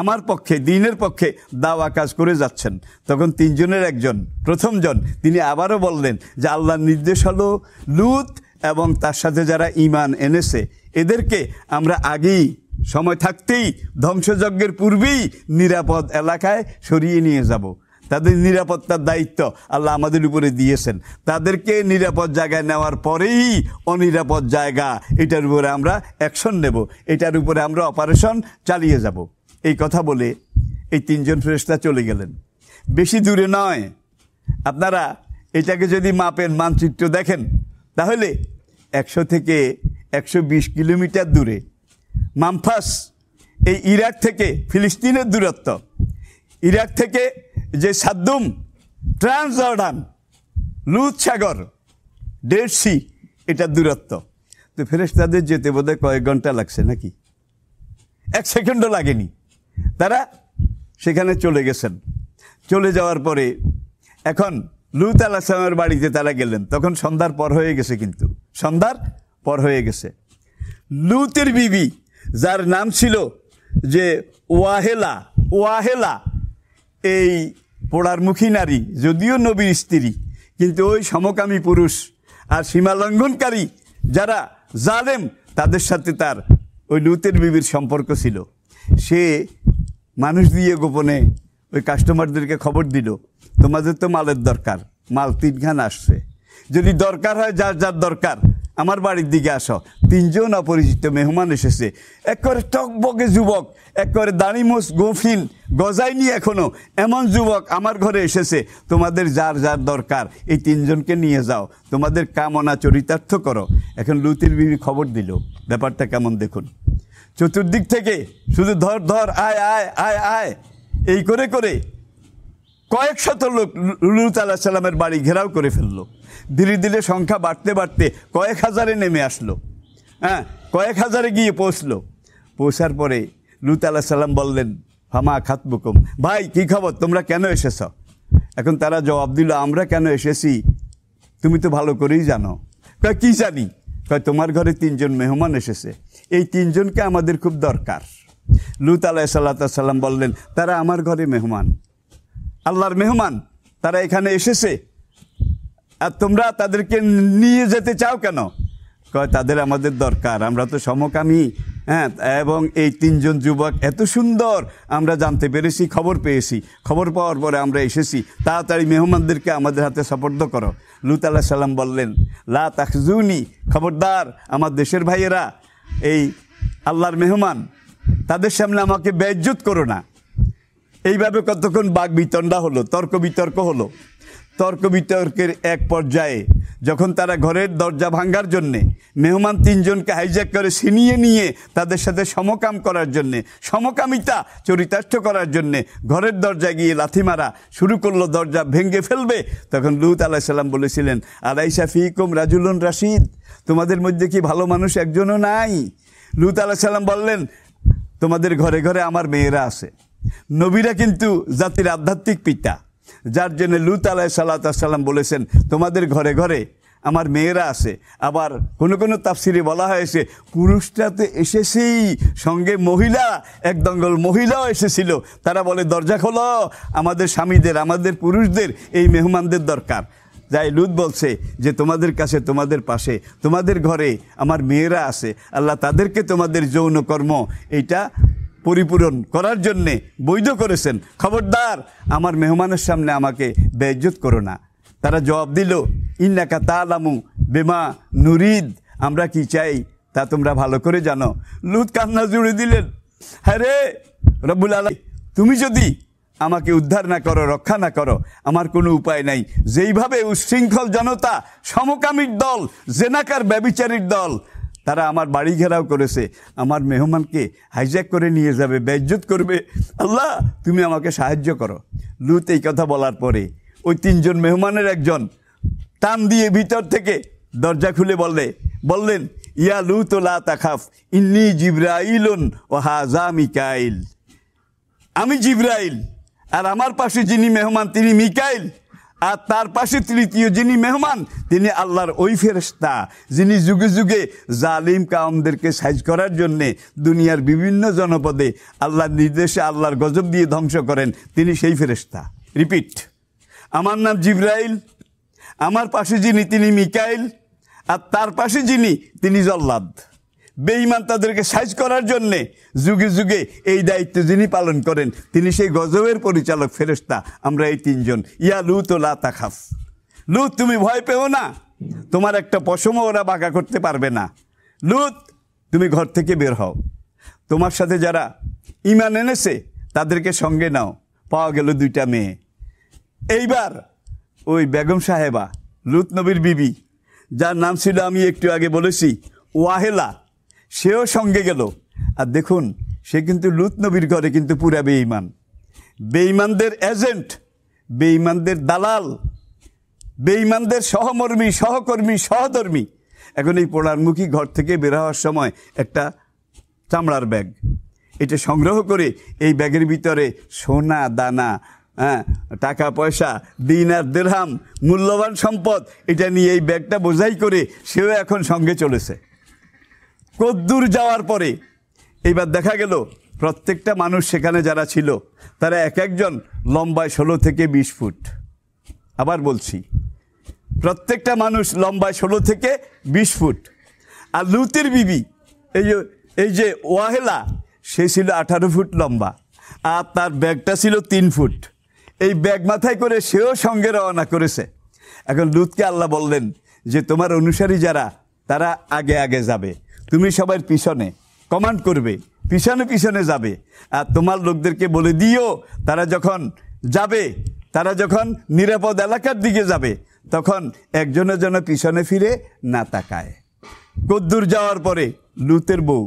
Speaker 1: আমার পক্ষে দিনের পক্ষে দাওয়া কাজ করে যাচ্ছেন তখন তিনজনের একজন প্রথমজন তিনি আবারও বললেন যে আল্লাহর নির্দেশ হলো লুত এবং তার সাথে যারা ইমান এনেছে এদেরকে আমরা আগেই সময় থাকতেই ধ্বংসযজ্ঞের পূর্বেই নিরাপদ এলাকায় সরিয়ে নিয়ে যাব তাদের নিরাপত্তার দায়িত্ব আল্লাহ আমাদের উপরে দিয়েছেন তাদেরকে নিরাপদ জায়গায় নেওয়ার পরেই অনিরাপদ জায়গা এটার উপরে আমরা অ্যাকশন নেব এটার উপরে আমরা অপারেশন চালিয়ে যাব এই কথা বলে এই তিনজন ফ্রেস্তা চলে গেলেন বেশি দূরে নয় আপনারা এটাকে যদি মাপের মানচিত্র দেখেন তাহলে একশো থেকে একশো কিলোমিটার দূরে মামফাস এই ইরাক থেকে ফিলিস্তিনের দূরত্ব ইরাক থেকে যে সাদ্দুম ট্রান্সজর্ডান লুৎসাগর সাগর ডেড সি এটা দূরত্ব তো তাদের যেতে বোধহয় কয়েক ঘন্টা লাগছে নাকি এক সেকেন্ডও লাগেনি তারা সেখানে চলে গেছেন চলে যাওয়ার পরে এখন লুত আলাহামের বাড়িতে তারা গেলেন তখন সন্ধ্যার পর হয়ে গেছে কিন্তু সন্ধ্যার পর হয়ে গেছে লুতের বিবি যার নাম ছিল যে ওয়াহেলা ওয়াহেলা এই মুখী নারী যদিও নবীর স্ত্রী কিন্তু ওই সমকামী পুরুষ আর সীমালঙ্ঘনকারী যারা জালেম তাদের সাথে তার ওই লুতের বিবির সম্পর্ক ছিল সে মানুষ দিয়ে গোপনে ওই কাস্টমারদেরকে খবর দিল তোমাদের তো মালের দরকার মাল তিনখান আসছে যদি দরকার হয় যার যার দরকার আমার বাড়ির দিকে আসো তিনজন অপরিচিত মেহমান এসেছে একবারে টকবকে যুবক একবারে দাঁড়িমোস গোফিন গজাইনি এখনো এমন যুবক আমার ঘরে এসেছে তোমাদের যার যার দরকার এই তিনজনকে নিয়ে যাও তোমাদের কামনা চরিতার্থ করো এখন লুতির বিবি খবর দিল ব্যাপারটা কেমন দেখুন চতুর্দিক থেকে শুধু ধর ধর আয় আয় আয় আয় এই করে করে কয়েক শত লোক লুত আলাহ সাল্লামের বাড়ি ঘেরাও করে ফেললো ধীরে ধীরে সংখ্যা বাড়তে বাড়তে কয়েক হাজারে নেমে আসলো হ্যাঁ কয়েক হাজারে গিয়ে পৌঁছলো পৌঁছার পরে লুত আল্লাহ সাল্লাম বললেন হামা খাতবুকুম ভাই কি খবর তোমরা কেন এসেছ এখন তারা জবাব দিল আমরা কেন এসেছি তুমি তো ভালো করেই জানো কয় কী জানি কয় তোমার ঘরে তিনজন মেহমান এসেছে এই তিনজনকে আমাদের খুব দরকার লুত আলাহ সাল্লা সাল্লাম বললেন তারা আমার ঘরে মেহমান আল্লাহর মেহমান তারা এখানে এসেছে আর তোমরা তাদেরকে নিয়ে যেতে চাও কেন কয় তাদের আমাদের দরকার আমরা তো সমকামী হ্যাঁ এবং এই তিনজন যুবক এত সুন্দর আমরা জানতে পেরেছি খবর পেয়েছি খবর পাওয়ার পরে আমরা এসেছি তাড়াতাড়ি মেহমানদেরকে আমাদের হাতে সাপর্দ করো লুত আল্লাহ সাল্লাম বললেন লা তাকজুনি খবরদার আমার দেশের ভাইয়েরা এই আল্লাহর মেহমান তাদের সামনে আমাকে ব্যয্যুত করো না এইভাবে কতক্ষণ বাঘ বিতণ্ডা হলো তর্ক বিতর্ক হলো তর্ক বিতর্কের এক পর্যায়ে যখন তারা ঘরের দরজা ভাঙ্গার জন্যে মেহমান তিনজনকে হাইজ্যাক করে ছিনিয়ে নিয়ে তাদের সাথে সমকাম করার জন্যে সমকামিতা চরিতার্থ করার জন্যে ঘরের দরজা গিয়ে লাথি মারা শুরু করলো দরজা ভেঙে ফেলবে তখন লুত আলাইসাল্লাম বলেছিলেন আলাইসা ফিকুম রাজুলন রাশিদ তোমাদের মধ্যে কি ভালো মানুষ একজনও নাই লুত আলাহিসাল্লাম বললেন তোমাদের ঘরে ঘরে আমার মেয়েরা আছে নবীরা কিন্তু জাতির আধ্যাত্মিক পিতা যার জন্য লুত আলাহ সাল্লাম বলেছেন তোমাদের ঘরে ঘরে আমার মেয়েরা আছে আবার কোনো কোনো তাফসিরে বলা হয়েছে পুরুষটাতে তো এসেছেই সঙ্গে মহিলা এক দঙ্গল মহিলাও এসেছিল তারা বলে দরজা খোলো আমাদের স্বামীদের আমাদের পুরুষদের এই মেহমানদের দরকার যাই লুত বলছে যে তোমাদের কাছে তোমাদের পাশে তোমাদের ঘরে আমার মেয়েরা আছে আল্লাহ তাদেরকে তোমাদের যৌন কর্ম এইটা পরিপূরণ করার জন্যে বৈধ করেছেন খবরদার আমার মেহমানের সামনে আমাকে বেজ্জত করো না তারা জবাব দিল ইন্নাকা তালামু বেমা নুরিদ আমরা কি চাই তা তোমরা ভালো করে জানো লুত কান্না জুড়ে দিলেন হ্যাঁ রে রব্বুল আলাই তুমি যদি আমাকে উদ্ধার না করো রক্ষা না করো আমার কোনো উপায় নাই যেইভাবে উশৃঙ্খল জনতা সমকামীর দল জেনাকার ব্যবিচারীর দল তারা আমার বাড়ি ঘেরাও করেছে আমার মেহমানকে হাইজ্যাক করে নিয়ে যাবে বেজ্জুত করবে আল্লাহ তুমি আমাকে সাহায্য করো লুত এই কথা বলার পরে ওই তিনজন মেহমানের একজন টান দিয়ে ভিতর থেকে দরজা খুলে বললে বললেন ইয়া লুত লা তাখাফ ইন্নি জিব্রাইলুন ও হাজা মিকাইল আমি জিব্রাইল আর আমার পাশে যিনি মেহমান তিনি মিকাইল আর তার পাশে তৃতীয় যিনি মেহমান তিনি আল্লাহর ওই ফেরস্তা যিনি যুগে যুগে জালিম কামদেরকে সাইজ করার জন্যে দুনিয়ার বিভিন্ন জনপদে আল্লাহর নির্দেশে আল্লাহর গজব দিয়ে ধ্বংস করেন তিনি সেই ফেরস্তা রিপিট আমার নাম জিব্রাইল আমার পাশে যিনি তিনি মিকাইল আর তার পাশে যিনি তিনি জল্লাদ বেঈমান তাদেরকে সাইজ করার জন্যে যুগে যুগে এই দায়িত্ব যিনি পালন করেন তিনি সেই গজবের পরিচালক ফেরেস্তা আমরা এই তিনজন ইয়া লু তো লাতাখাফ লু তুমি ভয় পেও না তোমার একটা পশমও ওরা বাঁকা করতে পারবে না লুত তুমি ঘর থেকে বের হও তোমার সাথে যারা ইমান এনেছে তাদেরকে সঙ্গে নাও পাওয়া গেল দুইটা মেয়ে এইবার ওই বেগম সাহেবা লুত নবীর বিবি যার নাম ছিল আমি একটু আগে বলেছি ওয়াহেলা সেও সঙ্গে গেল আর দেখুন সে কিন্তু লুতনবীর ঘরে কিন্তু পুরা বেঈমান বেঈমানদের এজেন্ট বেঈমানদের দালাল বেঈমানদের সহমর্মী সহকর্মী সহধর্মী এখন এই পোড়ারমুখী ঘর থেকে বের হওয়ার সময় একটা চামড়ার ব্যাগ এটা সংগ্রহ করে এই ব্যাগের ভিতরে সোনা দানা হ্যাঁ টাকা পয়সা দিন আর দেড়হাম মূল্যবান সম্পদ এটা নিয়ে এই ব্যাগটা বোঝাই করে সেও এখন সঙ্গে চলেছে কদ্দূর যাওয়ার পরে এইবার দেখা গেল প্রত্যেকটা মানুষ সেখানে যারা ছিল তারা এক একজন লম্বায় ষোলো থেকে বিশ ফুট আবার বলছি প্রত্যেকটা মানুষ লম্বায় ষোলো থেকে বিশ ফুট আর লুতির বিবি এই যে এই যে ওয়াহেলা সে ছিল আঠারো ফুট লম্বা আর তার ব্যাগটা ছিল তিন ফুট এই ব্যাগ মাথায় করে সেও সঙ্গে রওনা করেছে এখন লুতকে আল্লাহ বললেন যে তোমার অনুসারী যারা তারা আগে আগে যাবে তুমি সবার পিছনে কমান্ড করবে পিছনে পিছনে যাবে আর তোমার লোকদেরকে বলে দিও তারা যখন যাবে তারা যখন নিরাপদ এলাকার দিকে যাবে তখন একজনের জন্য পিছনে ফিরে না তাকায় কদ্দুর যাওয়ার পরে লুতের বউ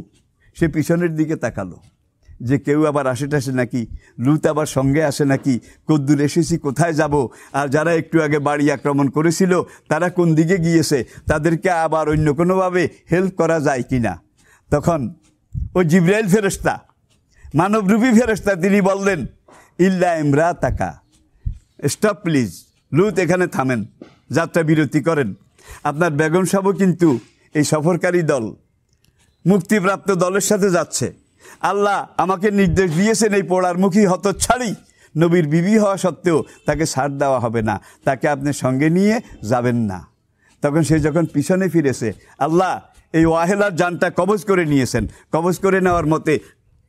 Speaker 1: সে পিছনের দিকে তাকালো যে কেউ আবার আসে টাসে নাকি লুত আবার সঙ্গে আসে নাকি কদ্দুর এসেছি কোথায় যাব আর যারা একটু আগে বাড়ি আক্রমণ করেছিল তারা কোন দিকে গিয়েছে তাদেরকে আবার অন্য কোনোভাবে হেল্প করা যায় কি না তখন ও জিব্রাইল ফেরস্তা মানবরূপী ফেরস্তা তিনি বললেন ইল্লা ইমরা তাকা স্টপ প্লিজ লুত এখানে থামেন যাত্রা বিরতি করেন আপনার বেগম সাহেবও কিন্তু এই সফরকারী দল মুক্তিপ্রাপ্ত দলের সাথে যাচ্ছে আল্লাহ আমাকে নির্দেশ দিয়েছেন এই পড়ার মুখী হত ছাড়ি নবীর বিবি হওয়া সত্ত্বেও তাকে সার দেওয়া হবে না তাকে আপনি সঙ্গে নিয়ে যাবেন না তখন সে যখন পিছনে ফিরেছে আল্লাহ এই ওয়াহেলার যানটা কবজ করে নিয়েছেন কবজ করে নেওয়ার মতে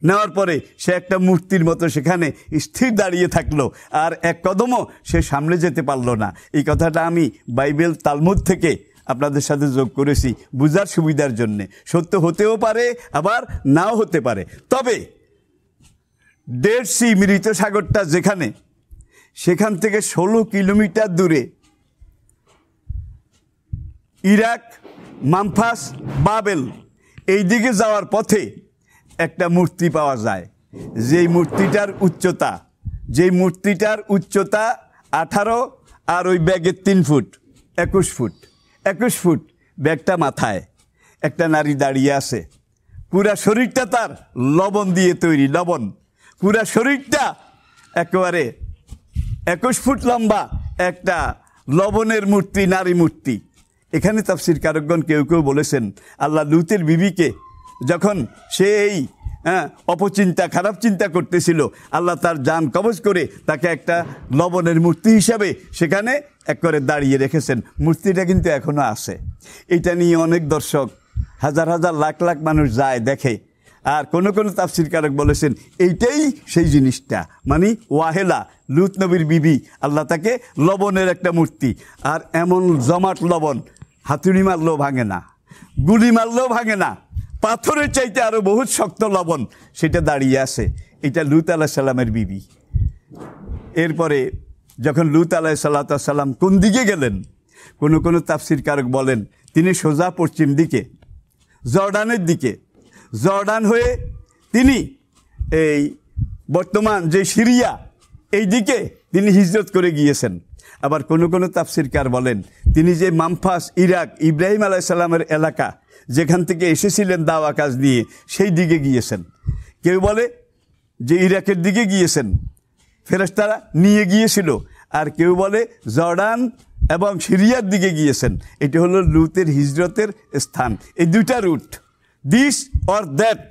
Speaker 1: নেওয়ার পরে সে একটা মূর্তির মতো সেখানে স্থির দাঁড়িয়ে থাকলো আর এক কদমও সে সামনে যেতে পারলো না এই কথাটা আমি বাইবেল তালমুদ থেকে আপনাদের সাথে যোগ করেছি বুঝার সুবিধার জন্যে সত্য হতেও পারে আবার নাও হতে পারে তবে দেড়শি মৃত সাগরটা যেখানে সেখান থেকে ষোলো কিলোমিটার দূরে ইরাক মামফাস বাবেল এই দিকে যাওয়ার পথে একটা মূর্তি পাওয়া যায় যেই মূর্তিটার উচ্চতা যেই মূর্তিটার উচ্চতা আঠারো আর ওই ব্যাগের তিন ফুট একুশ ফুট একুশ ফুট ব্যাগটা মাথায় একটা নারী দাঁড়িয়ে আছে পুরা শরীরটা তার লবণ দিয়ে তৈরি লবণ পুরা শরীরটা একেবারে একুশ ফুট লম্বা একটা লবণের মূর্তি নারী মূর্তি এখানে তাফসির কারকগণ কেউ কেউ বলেছেন আল্লাহ লুতের বিবিকে যখন সে এই হ্যাঁ, অপচিন্তা খারাপ চিন্তা করতেছিল আল্লাহ তার যান কবজ করে তাকে একটা লবণের মূর্তি হিসাবে সেখানে করে দাঁড়িয়ে রেখেছেন মূর্তিটা কিন্তু এখনও আছে এটা নিয়ে অনেক দর্শক হাজার হাজার লাখ লাখ মানুষ যায় দেখে আর কোন কোন তাফসিরকারক বলেছেন এইটাই সেই জিনিসটা মানে ওয়াহেলা লুতনবীর বিবি আল্লাহ তাকে লবণের একটা মূর্তি আর এমন জমাট লবণ হাতুড়ি মারলেও ভাঙে না গুলি মারলেও ভাঙে না পাথরের চাইতে আরও বহুত শক্ত লবণ সেটা দাঁড়িয়ে আছে এটা লুত আল্লাহ সাল্লামের বিবি এরপরে যখন লুত আলাই সাল্লাম কোন দিকে গেলেন কোনো কোনো তাফসির কারক বলেন তিনি সোজা পশ্চিম দিকে জর্ডানের দিকে জর্ডান হয়ে তিনি এই বর্তমান যে সিরিয়া এই দিকে তিনি হিজরত করে গিয়েছেন আবার কোনো কোনো তাফসিরকার বলেন তিনি যে মামফাস ইরাক ইব্রাহিম আলাইসাল্লামের এলাকা যেখান থেকে এসেছিলেন দাওয়া কাজ নিয়ে সেই দিকে গিয়েছেন কেউ বলে যে ইরাকের দিকে গিয়েছেন ফেরেস্তারা নিয়ে গিয়েছিল আর কেউ বলে জর্ডান এবং সিরিয়ার দিকে গিয়েছেন এটি হলো লুতের হিজরতের স্থান এই দুইটা রুট দিস অর দ্যাট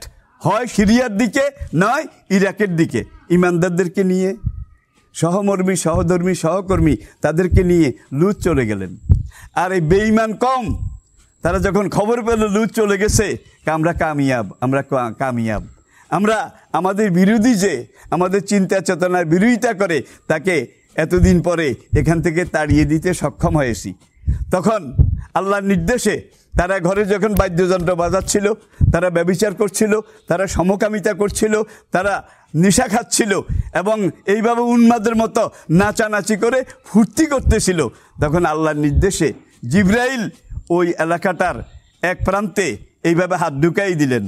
Speaker 1: হয় সিরিয়ার দিকে নয় ইরাকের দিকে ইমানদারদেরকে নিয়ে সহমর্মী সহধর্মী সহকর্মী তাদেরকে নিয়ে লুত চলে গেলেন আর এই বেঈমান কম তারা যখন খবর পেল লুত চলে গেছে আমরা কামিয়াব আমরা কামিয়াব আমরা আমাদের বিরোধী যে আমাদের চিন্তা চেতনার বিরোধিতা করে তাকে এতদিন পরে এখান থেকে তাড়িয়ে দিতে সক্ষম হয়েছি তখন আল্লাহর নির্দেশে তারা ঘরে যখন বাদ্যযন্ত্র বাজাচ্ছিল তারা ব্যবিচার করছিল তারা সমকামিতা করছিল তারা নেশা খাচ্ছিল এবং এইভাবে উন্মাদের মতো নাচানাচি করে ফুর্তি করতেছিল তখন আল্লাহর নির্দেশে জিব্রাইল ওই এলাকাটার এক প্রান্তে এইভাবে হাত ঢুকাই দিলেন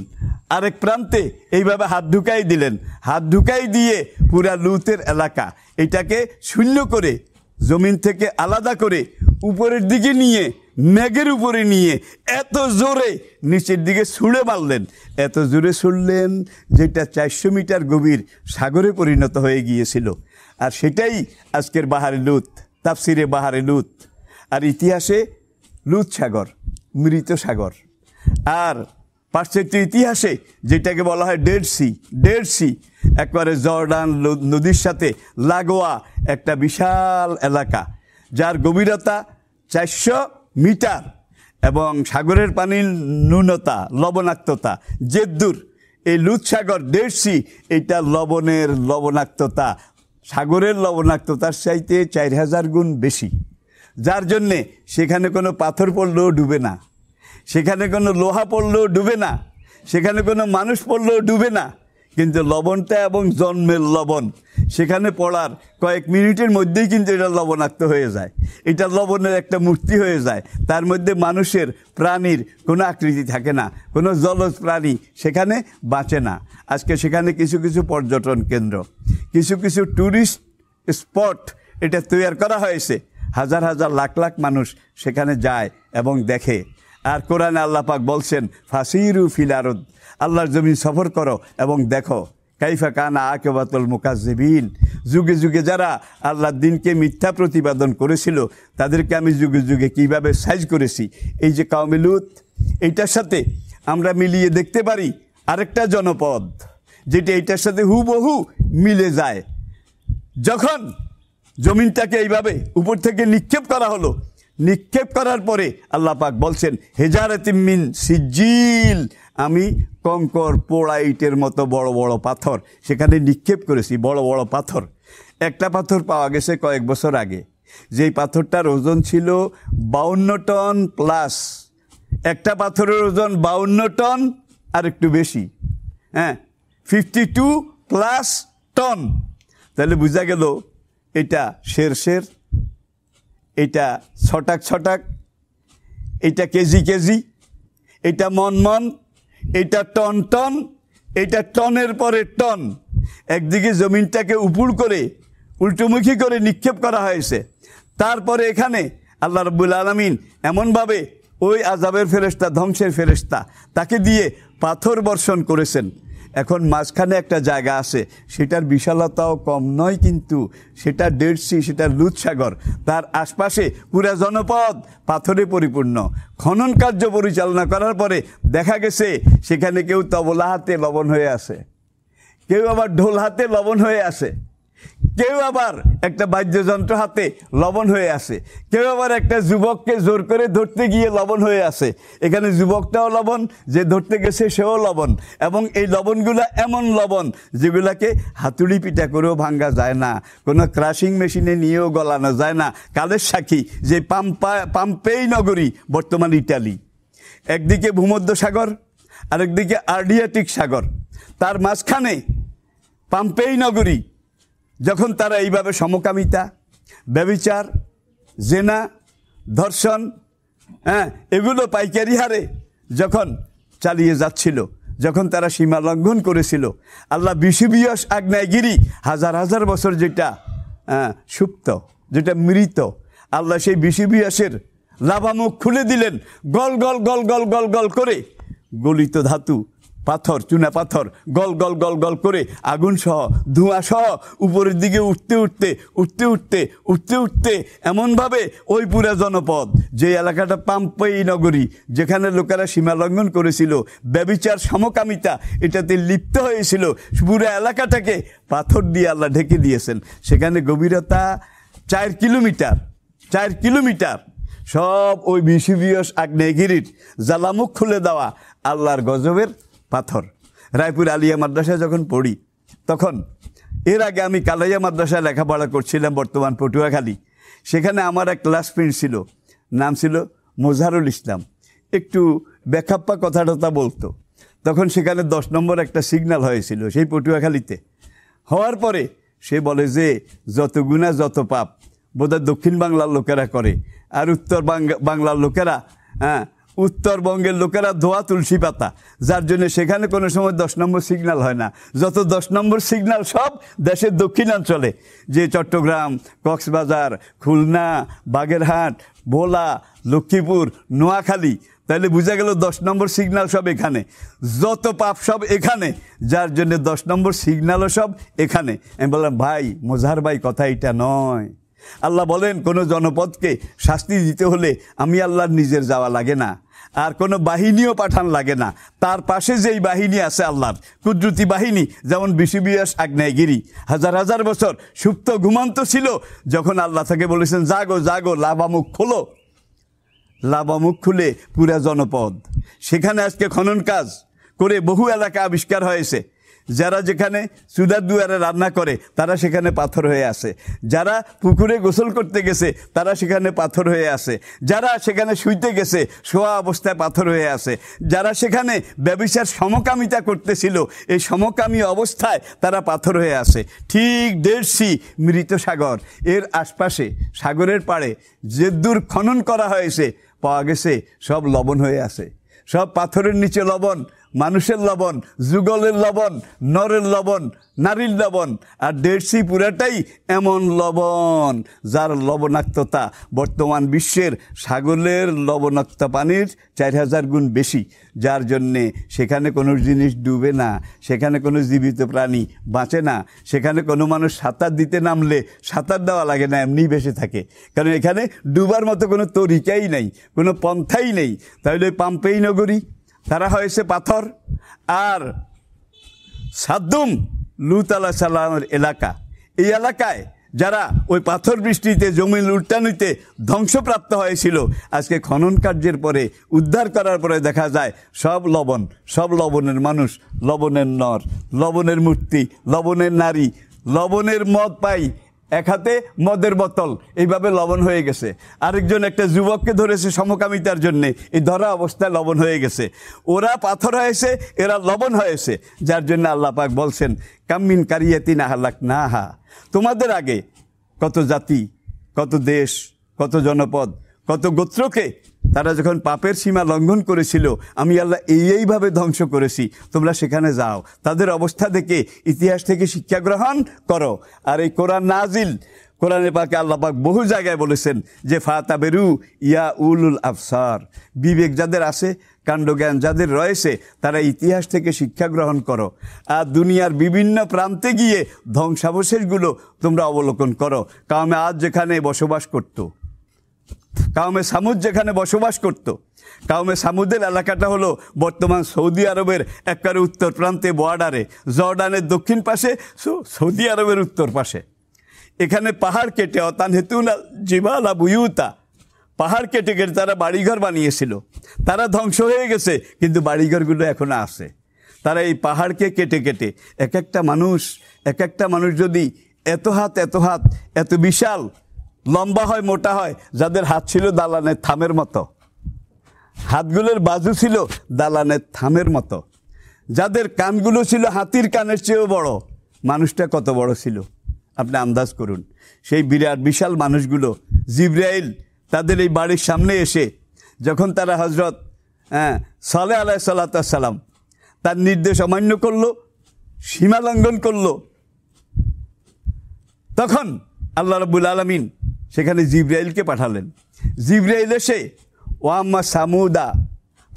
Speaker 1: আরেক প্রান্তে এইভাবে হাত ঢুকাই দিলেন হাত ঢুকাই দিয়ে পুরা লুতের এলাকা এটাকে শূন্য করে জমিন থেকে আলাদা করে উপরের দিকে নিয়ে মেঘের উপরে নিয়ে এত জোরে নিচের দিকে ছুঁড়ে মারলেন এত জোরে ছুড়লেন যেটা চারশো মিটার গভীর সাগরে পরিণত হয়ে গিয়েছিল আর সেটাই আজকের বাহারে লুত তাপসিরে বাহারে লুত আর ইতিহাসে লুত সাগর মৃত সাগর আর পাশ্চাত্য ইতিহাসে যেটাকে বলা হয় ডেড সি ডেড সি একবারে জর্ডান নদীর সাথে লাগোয়া একটা বিশাল এলাকা যার গভীরতা চারশো মিটার এবং সাগরের পানির ন্যূনতা লবণাক্ততা জেদ্দুর এই লুৎসাগর ডেড সি এটা লবণের লবণাক্ততা সাগরের লবণাক্ততার চাইতে চার হাজার গুণ বেশি যার জন্যে সেখানে কোনো পাথর পড়লেও ডুবে না সেখানে কোনো লোহা পড়লেও ডুবে না সেখানে কোনো মানুষ পড়লেও ডুবে না কিন্তু লবণটা এবং জন্মের লবণ সেখানে পড়ার কয়েক মিনিটের মধ্যেই কিন্তু এটা লবণাক্ত হয়ে যায় এটা লবণের একটা মূর্তি হয়ে যায় তার মধ্যে মানুষের প্রাণীর কোনো আকৃতি থাকে না কোনো জলজ প্রাণী সেখানে বাঁচে না আজকে সেখানে কিছু কিছু পর্যটন কেন্দ্র কিছু কিছু ট্যুরিস্ট স্পট এটা তৈরি করা হয়েছে হাজার হাজার লাখ লাখ মানুষ সেখানে যায় এবং দেখে আর কোরআন আল্লাপাক বলছেন ফাসিরু ফিলারদ আল্লাহর জমিন সফর করো এবং দেখো কাইফা কানা আকেবাতুল মুকাজিবিন যুগে যুগে যারা আল্লাহর দিনকে মিথ্যা প্রতিপাদন করেছিল তাদেরকে আমি যুগে যুগে কিভাবে সাইজ করেছি এই যে কাউমিলুত এইটার সাথে আমরা মিলিয়ে দেখতে পারি আরেকটা জনপদ যেটা এইটার সাথে হুবহু মিলে যায় যখন জমিনটাকে এইভাবে উপর থেকে নিক্ষেপ করা হলো নিক্ষেপ করার পরে আল্লাহ পাক বলছেন হেজার তিম্মিন সিজিল আমি কঙ্কর পোড়াইটের মতো বড় বড় পাথর সেখানে নিক্ষেপ করেছি বড় বড় পাথর একটা পাথর পাওয়া গেছে কয়েক বছর আগে যেই পাথরটার ওজন ছিল বাউন্ন টন প্লাস একটা পাথরের ওজন বাউন্ন টন আর একটু বেশি হ্যাঁ ফিফটি টু প্লাস টন তাহলে বোঝা গেল এটা শের শের এটা ছটাক ছটাক এটা কেজি কেজি এটা মন মন এটা টন টন এটা টনের পরে টন একদিকে জমিনটাকে উপুড় করে উল্টোমুখী করে নিক্ষেপ করা হয়েছে তারপরে এখানে আল্লাহ রবুল আলমিন এমনভাবে ওই আজাবের ফেরস্তা ধ্বংসের ফেরস্তা তাকে দিয়ে পাথর বর্ষণ করেছেন এখন মাঝখানে একটা জায়গা আছে সেটার বিশালতাও কম নয় কিন্তু সেটা ডেডসি সেটা লুৎসাগর তার আশপাশে পুরা জনপদ পাথরে পরিপূর্ণ খনন কার্য পরিচালনা করার পরে দেখা গেছে সেখানে কেউ তবলা হাতে লবণ হয়ে আছে কেউ আবার ঢোল হাতে লবণ হয়ে আছে কেউ আবার একটা বাদ্যযন্ত্র হাতে লবণ হয়ে আছে কেউ আবার একটা যুবককে জোর করে ধরতে গিয়ে লবণ হয়ে আছে এখানে যুবকটাও লবণ যে ধরতে গেছে সেও লবণ এবং এই লবণগুলো এমন লবণ যেগুলাকে হাতুড়ি পিঠা করেও ভাঙ্গা যায় না কোনো ক্রাশিং মেশিনে নিয়েও গলানো যায় না কালের সাক্ষী যে পাম্পা পাম্পেই নগরী বর্তমান ইটালি একদিকে ভূমধ্য সাগর আরেকদিকে আর্ডিয়াটিক সাগর তার মাঝখানে পাম্পেই নগরী যখন তারা এইভাবে সমকামিতা ব্যবিচার জেনা ধর্ষণ হ্যাঁ এগুলো পাইকারি হারে যখন চালিয়ে যাচ্ছিল যখন তারা সীমা লঙ্ঘন করেছিল আল্লাহ বিষবিয়স আগ্নেয়গিরি হাজার হাজার বছর যেটা হ্যাঁ, সুপ্ত যেটা মৃত আল্লাহ সেই বিষবিয়াসের লাভামুখ খুলে দিলেন গল গল গল গল গল গল করে গলিত ধাতু পাথর চুনা পাথর গল গল গল গল করে আগুন সহ ধোঁয়া সহ উপরের দিকে উঠতে উঠতে উঠতে উঠতে উঠতে উঠতে এমনভাবে ওই পুরা জনপদ যে এলাকাটা পাম্পই নগরী যেখানে লোকেরা সীমা লঙ্ঘন করেছিল ব্যবিচার সমকামিতা এটাতে লিপ্ত হয়েছিল পুরো এলাকাটাকে পাথর দিয়ে আল্লাহ ঢেকে দিয়েছেন সেখানে গভীরতা চার কিলোমিটার চার কিলোমিটার সব ওই বিষিবিয়স আগ্নেয়গিরির জ্বালামুখ খুলে দেওয়া আল্লাহর গজবের পাথর রায়পুর আলিয়া মাদ্রাসায় যখন পড়ি তখন এর আগে আমি কালাইয়া মাদ্রাসায় লেখাপড়া করছিলাম বর্তমান পটুয়াখালী সেখানে আমার এক প্রিন্ট ছিল নাম ছিল মোজাহারুল ইসলাম একটু ব্যাখাপ্পা কথা টথা বলতো তখন সেখানে দশ নম্বর একটা সিগনাল হয়েছিল সেই পটুয়াখালীতে হওয়ার পরে সে বলে যে যত গুণা যত পাপ বোধহয় দক্ষিণ বাংলার লোকেরা করে আর উত্তর বাংলার লোকেরা হ্যাঁ উত্তরবঙ্গের লোকেরা ধোয়া তুলসী পাতা যার জন্য সেখানে কোনো সময় দশ নম্বর সিগনাল হয় না যত দশ নম্বর সিগনাল সব দেশের দক্ষিণাঞ্চলে যে চট্টগ্রাম কক্সবাজার খুলনা বাগেরহাট ভোলা লক্ষ্মীপুর নোয়াখালী তাহলে বোঝা গেল দশ নম্বর সিগনাল সব এখানে যত পাপ সব এখানে যার জন্য দশ নম্বর সিগনালও সব এখানে আমি বললাম ভাই মোজাহার ভাই কথা এটা নয় আল্লাহ বলেন কোনো জনপদকে শাস্তি দিতে হলে আমি আল্লাহর নিজের যাওয়া লাগে না আর কোনো বাহিনীও পাঠান লাগে না তার পাশে যেই বাহিনী আছে আল্লাহর কুদরতি বাহিনী যেমন বিষিবিয়াস আগ্নেয়গিরি হাজার হাজার বছর সুপ্ত ঘুমান্ত ছিল যখন আল্লাহ তাকে বলেছেন জাগো জাগো লাভামুখ খোলো লাভামুখ খুলে পুরা জনপদ সেখানে আজকে খনন কাজ করে বহু এলাকা আবিষ্কার হয়েছে যারা যেখানে চুলার দুয়ারে রান্না করে তারা সেখানে পাথর হয়ে আসে যারা পুকুরে গোসল করতে গেছে তারা সেখানে পাথর হয়ে আসে যারা সেখানে শুইতে গেছে শোয়া অবস্থায় পাথর হয়ে আসে যারা সেখানে ব্যবসার সমকামিতা করতেছিল এই সমকামী অবস্থায় তারা পাথর হয়ে আসে ঠিক দেড়শি মৃত সাগর এর আশপাশে সাগরের পাড়ে যে দূর খনন করা হয়েছে পাওয়া গেছে সব লবণ হয়ে আছে সব পাথরের নিচে লবণ মানুষের লবণ যুগলের লবণ নরের লবণ নারীর লবণ আর ডেডসি পুরাটাই এমন লবণ যার লবণাক্ততা বর্তমান বিশ্বের সাগরের লবণাক্ত পানির চার হাজার গুণ বেশি যার জন্যে সেখানে কোনো জিনিস ডুবে না সেখানে কোনো জীবিত প্রাণী বাঁচে না সেখানে কোনো মানুষ সাঁতার দিতে নামলে সাঁতার দেওয়া লাগে না এমনি বেশি থাকে কারণ এখানে ডুবার মতো কোনো তরিকাই নেই কোনো পন্থাই নেই তাহলে পাম্পেই নগরী তারা হয়েছে পাথর আর সাদ্দুম লুত আল্লাহ সাল্লামের এলাকা এই এলাকায় যারা ওই পাথর বৃষ্টিতে জমি লুটানিতে ধ্বংসপ্রাপ্ত হয়েছিল আজকে খনন কার্যের পরে উদ্ধার করার পরে দেখা যায় সব লবণ সব লবণের মানুষ লবণের নর লবণের মূর্তি লবণের নারী লবণের মদ পাই এক হাতে মদের বোতল এইভাবে লবণ হয়ে গেছে আরেকজন একটা যুবককে ধরেছে সমকামিতার জন্যে এই ধরা অবস্থায় লবণ হয়ে গেছে ওরা পাথর হয়েছে এরা লবণ হয়েছে যার জন্য আল্লাহ পাক বলছেন কামিন কারিয়াতি না হালাক না হা তোমাদের আগে কত জাতি কত দেশ কত জনপদ কত গোত্রকে তারা যখন পাপের সীমা লঙ্ঘন করেছিল আমি আল্লাহ এই এইভাবে ধ্বংস করেছি তোমরা সেখানে যাও তাদের অবস্থা দেখে ইতিহাস থেকে শিক্ষা গ্রহণ করো আর এই কোরআন নাজিল কোরআনে পাকে আল্লাপাক বহু জায়গায় বলেছেন যে বেরু ইয়া উলুল আফসার বিবেক যাদের আছে কাণ্ডজ্ঞান যাদের রয়েছে তারা ইতিহাস থেকে শিক্ষা গ্রহণ করো আর দুনিয়ার বিভিন্ন প্রান্তে গিয়ে ধ্বংসাবশেষগুলো তোমরা অবলোকন করো কামে আজ যেখানে বসবাস করতো কাউমে সামুদ যেখানে বসবাস করত কাউমে সামুদের এলাকাটা হলো বর্তমান সৌদি আরবের একবারে উত্তর প্রান্তে বর্ডারে জর্ডানের দক্ষিণ পাশে সৌদি আরবের উত্তর পাশে এখানে পাহাড় কেটে অতান হেতুনা জিবালা বুয়ুতা পাহাড় কেটে কেটে তারা বাড়িঘর বানিয়েছিল তারা ধ্বংস হয়ে গেছে কিন্তু বাড়িঘরগুলো এখনও আছে তারা এই পাহাড়কে কেটে কেটে এক একটা মানুষ এক একটা মানুষ যদি এত হাত এত হাত এত বিশাল লম্বা হয় মোটা হয় যাদের হাত ছিল দালানের থামের মতো হাতগুলোর বাজু ছিল দালানের থামের মতো যাদের কানগুলো ছিল হাতির কানের চেয়েও বড় মানুষটা কত বড় ছিল আপনি আন্দাজ করুন সেই বিরাট বিশাল মানুষগুলো জিব্রাইল তাদের এই বাড়ির সামনে এসে যখন তারা হজরত হ্যাঁ সালে আলাই সাল্লাম তার নির্দেশ অমান্য করলো সীমা করল করলো তখন আল্লাহ রবুল আলমিন সেখানে জিব্রাইলকে পাঠালেন জিব্রাইল এসে ওয়াম্মা সামুদা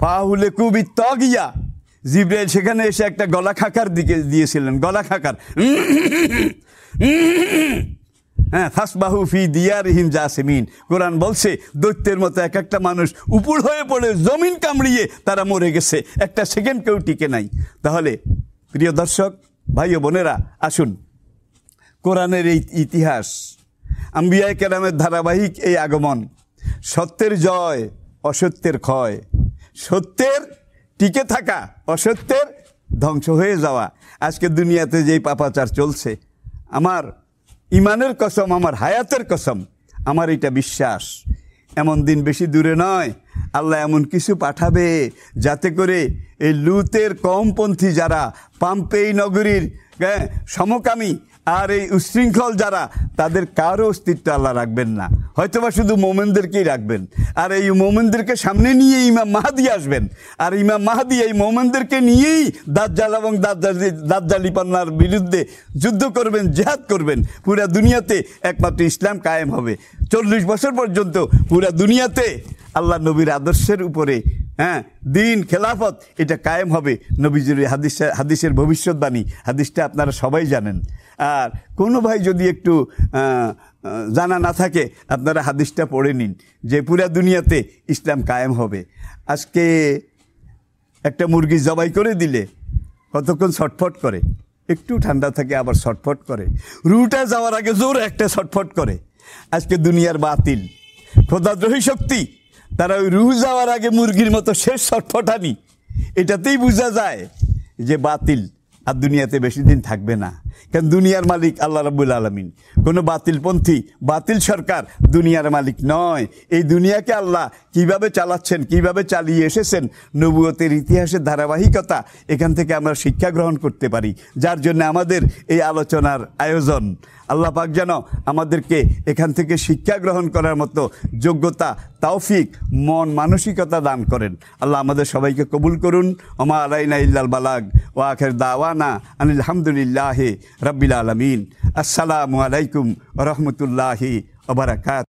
Speaker 1: ফাহুলে কুবি তগিয়া জিব্রাইল সেখানে এসে একটা গলা খাকার দিকে দিয়েছিলেন গলা খাকার হ্যাঁ ফাসবাহু ফি দিয়ার হিম জাসিমিন কোরআন বলছে দৈত্যের মতো এক একটা মানুষ উপর হয়ে পড়ে জমিন কামড়িয়ে তারা মরে গেছে একটা সেকেন্ড কেউ টিকে নাই তাহলে প্রিয় দর্শক ভাই ও বোনেরা আসুন কোরআনের এই ইতিহাস আম্বিয়ায় কেরামের ধারাবাহিক এই আগমন সত্যের জয় অসত্যের ক্ষয় সত্যের টিকে থাকা অসত্যের ধ্বংস হয়ে যাওয়া আজকে দুনিয়াতে যেই পাপাচার চলছে আমার ইমানের কসম আমার হায়াতের কসম আমার এটা বিশ্বাস এমন দিন বেশি দূরে নয় আল্লাহ এমন কিছু পাঠাবে যাতে করে এই লুতের কমপন্থী যারা পাম্পেই নগরীর হ্যাঁ, সমকামী আর এই উশৃঙ্খল যারা তাদের কারো অস্তিত্ব আল্লাহ রাখবেন না হয়তোবা শুধু মোমেনদেরকেই রাখবেন আর এই মোমেনদেরকে সামনে নিয়ে ইমাম মাহাদি আসবেন আর ইমাম মাহাদি এই মোমেনদেরকে নিয়েই দাজ্জাল এবং দাজ্জালি দাজ্জালি পান্নার বিরুদ্ধে যুদ্ধ করবেন জেহাদ করবেন পুরা দুনিয়াতে একমাত্র ইসলাম কায়েম হবে চল্লিশ বছর পর্যন্ত পুরা দুনিয়াতে আল্লাহ নবীর আদর্শের উপরে হ্যাঁ দিন খেলাফত এটা কায়েম হবে নবীজির হাদিস হাদিসের ভবিষ্যৎবাণী হাদিসটা আপনারা সবাই জানেন আর কোনো ভাই যদি একটু জানা না থাকে আপনারা হাদিসটা পড়ে নিন যে পুরা দুনিয়াতে ইসলাম কায়েম হবে আজকে একটা মুরগি জবাই করে দিলে কতক্ষণ ছটফট করে একটু ঠান্ডা থাকে আবার ছটফট করে রুটা যাওয়ার আগে জোর একটা ছটফট করে আজকে দুনিয়ার বাতিল খোদাদ্রোহী শক্তি তারা ওই রুহ যাওয়ার আগে মুরগির মতো শেষ আনি এটাতেই বোঝা যায় যে বাতিল আর দুনিয়াতে বেশি দিন থাকবে না কারণ দুনিয়ার মালিক আল্লাহ রাবুল আলমিন কোনো বাতিলপন্থী বাতিল সরকার দুনিয়ার মালিক নয় এই দুনিয়াকে আল্লাহ কিভাবে চালাচ্ছেন কিভাবে চালিয়ে এসেছেন নবুয়তের ইতিহাসের ধারাবাহিকতা এখান থেকে আমরা শিক্ষা গ্রহণ করতে পারি যার জন্য আমাদের এই আলোচনার আয়োজন আল্লাহ পাক যেন আমাদেরকে এখান থেকে শিক্ষা গ্রহণ করার মতো যোগ্যতা তাওফিক মন মানসিকতা দান করেন আল্লাহ আমাদের সবাইকে কবুল করুন ওমা আলাইনা ইল্লাল বালাগ ও আখের দাওয়ানা আনিল হামদুলিল্লাহ رب العالمين السلام عليكم ورحمة الله وبركاته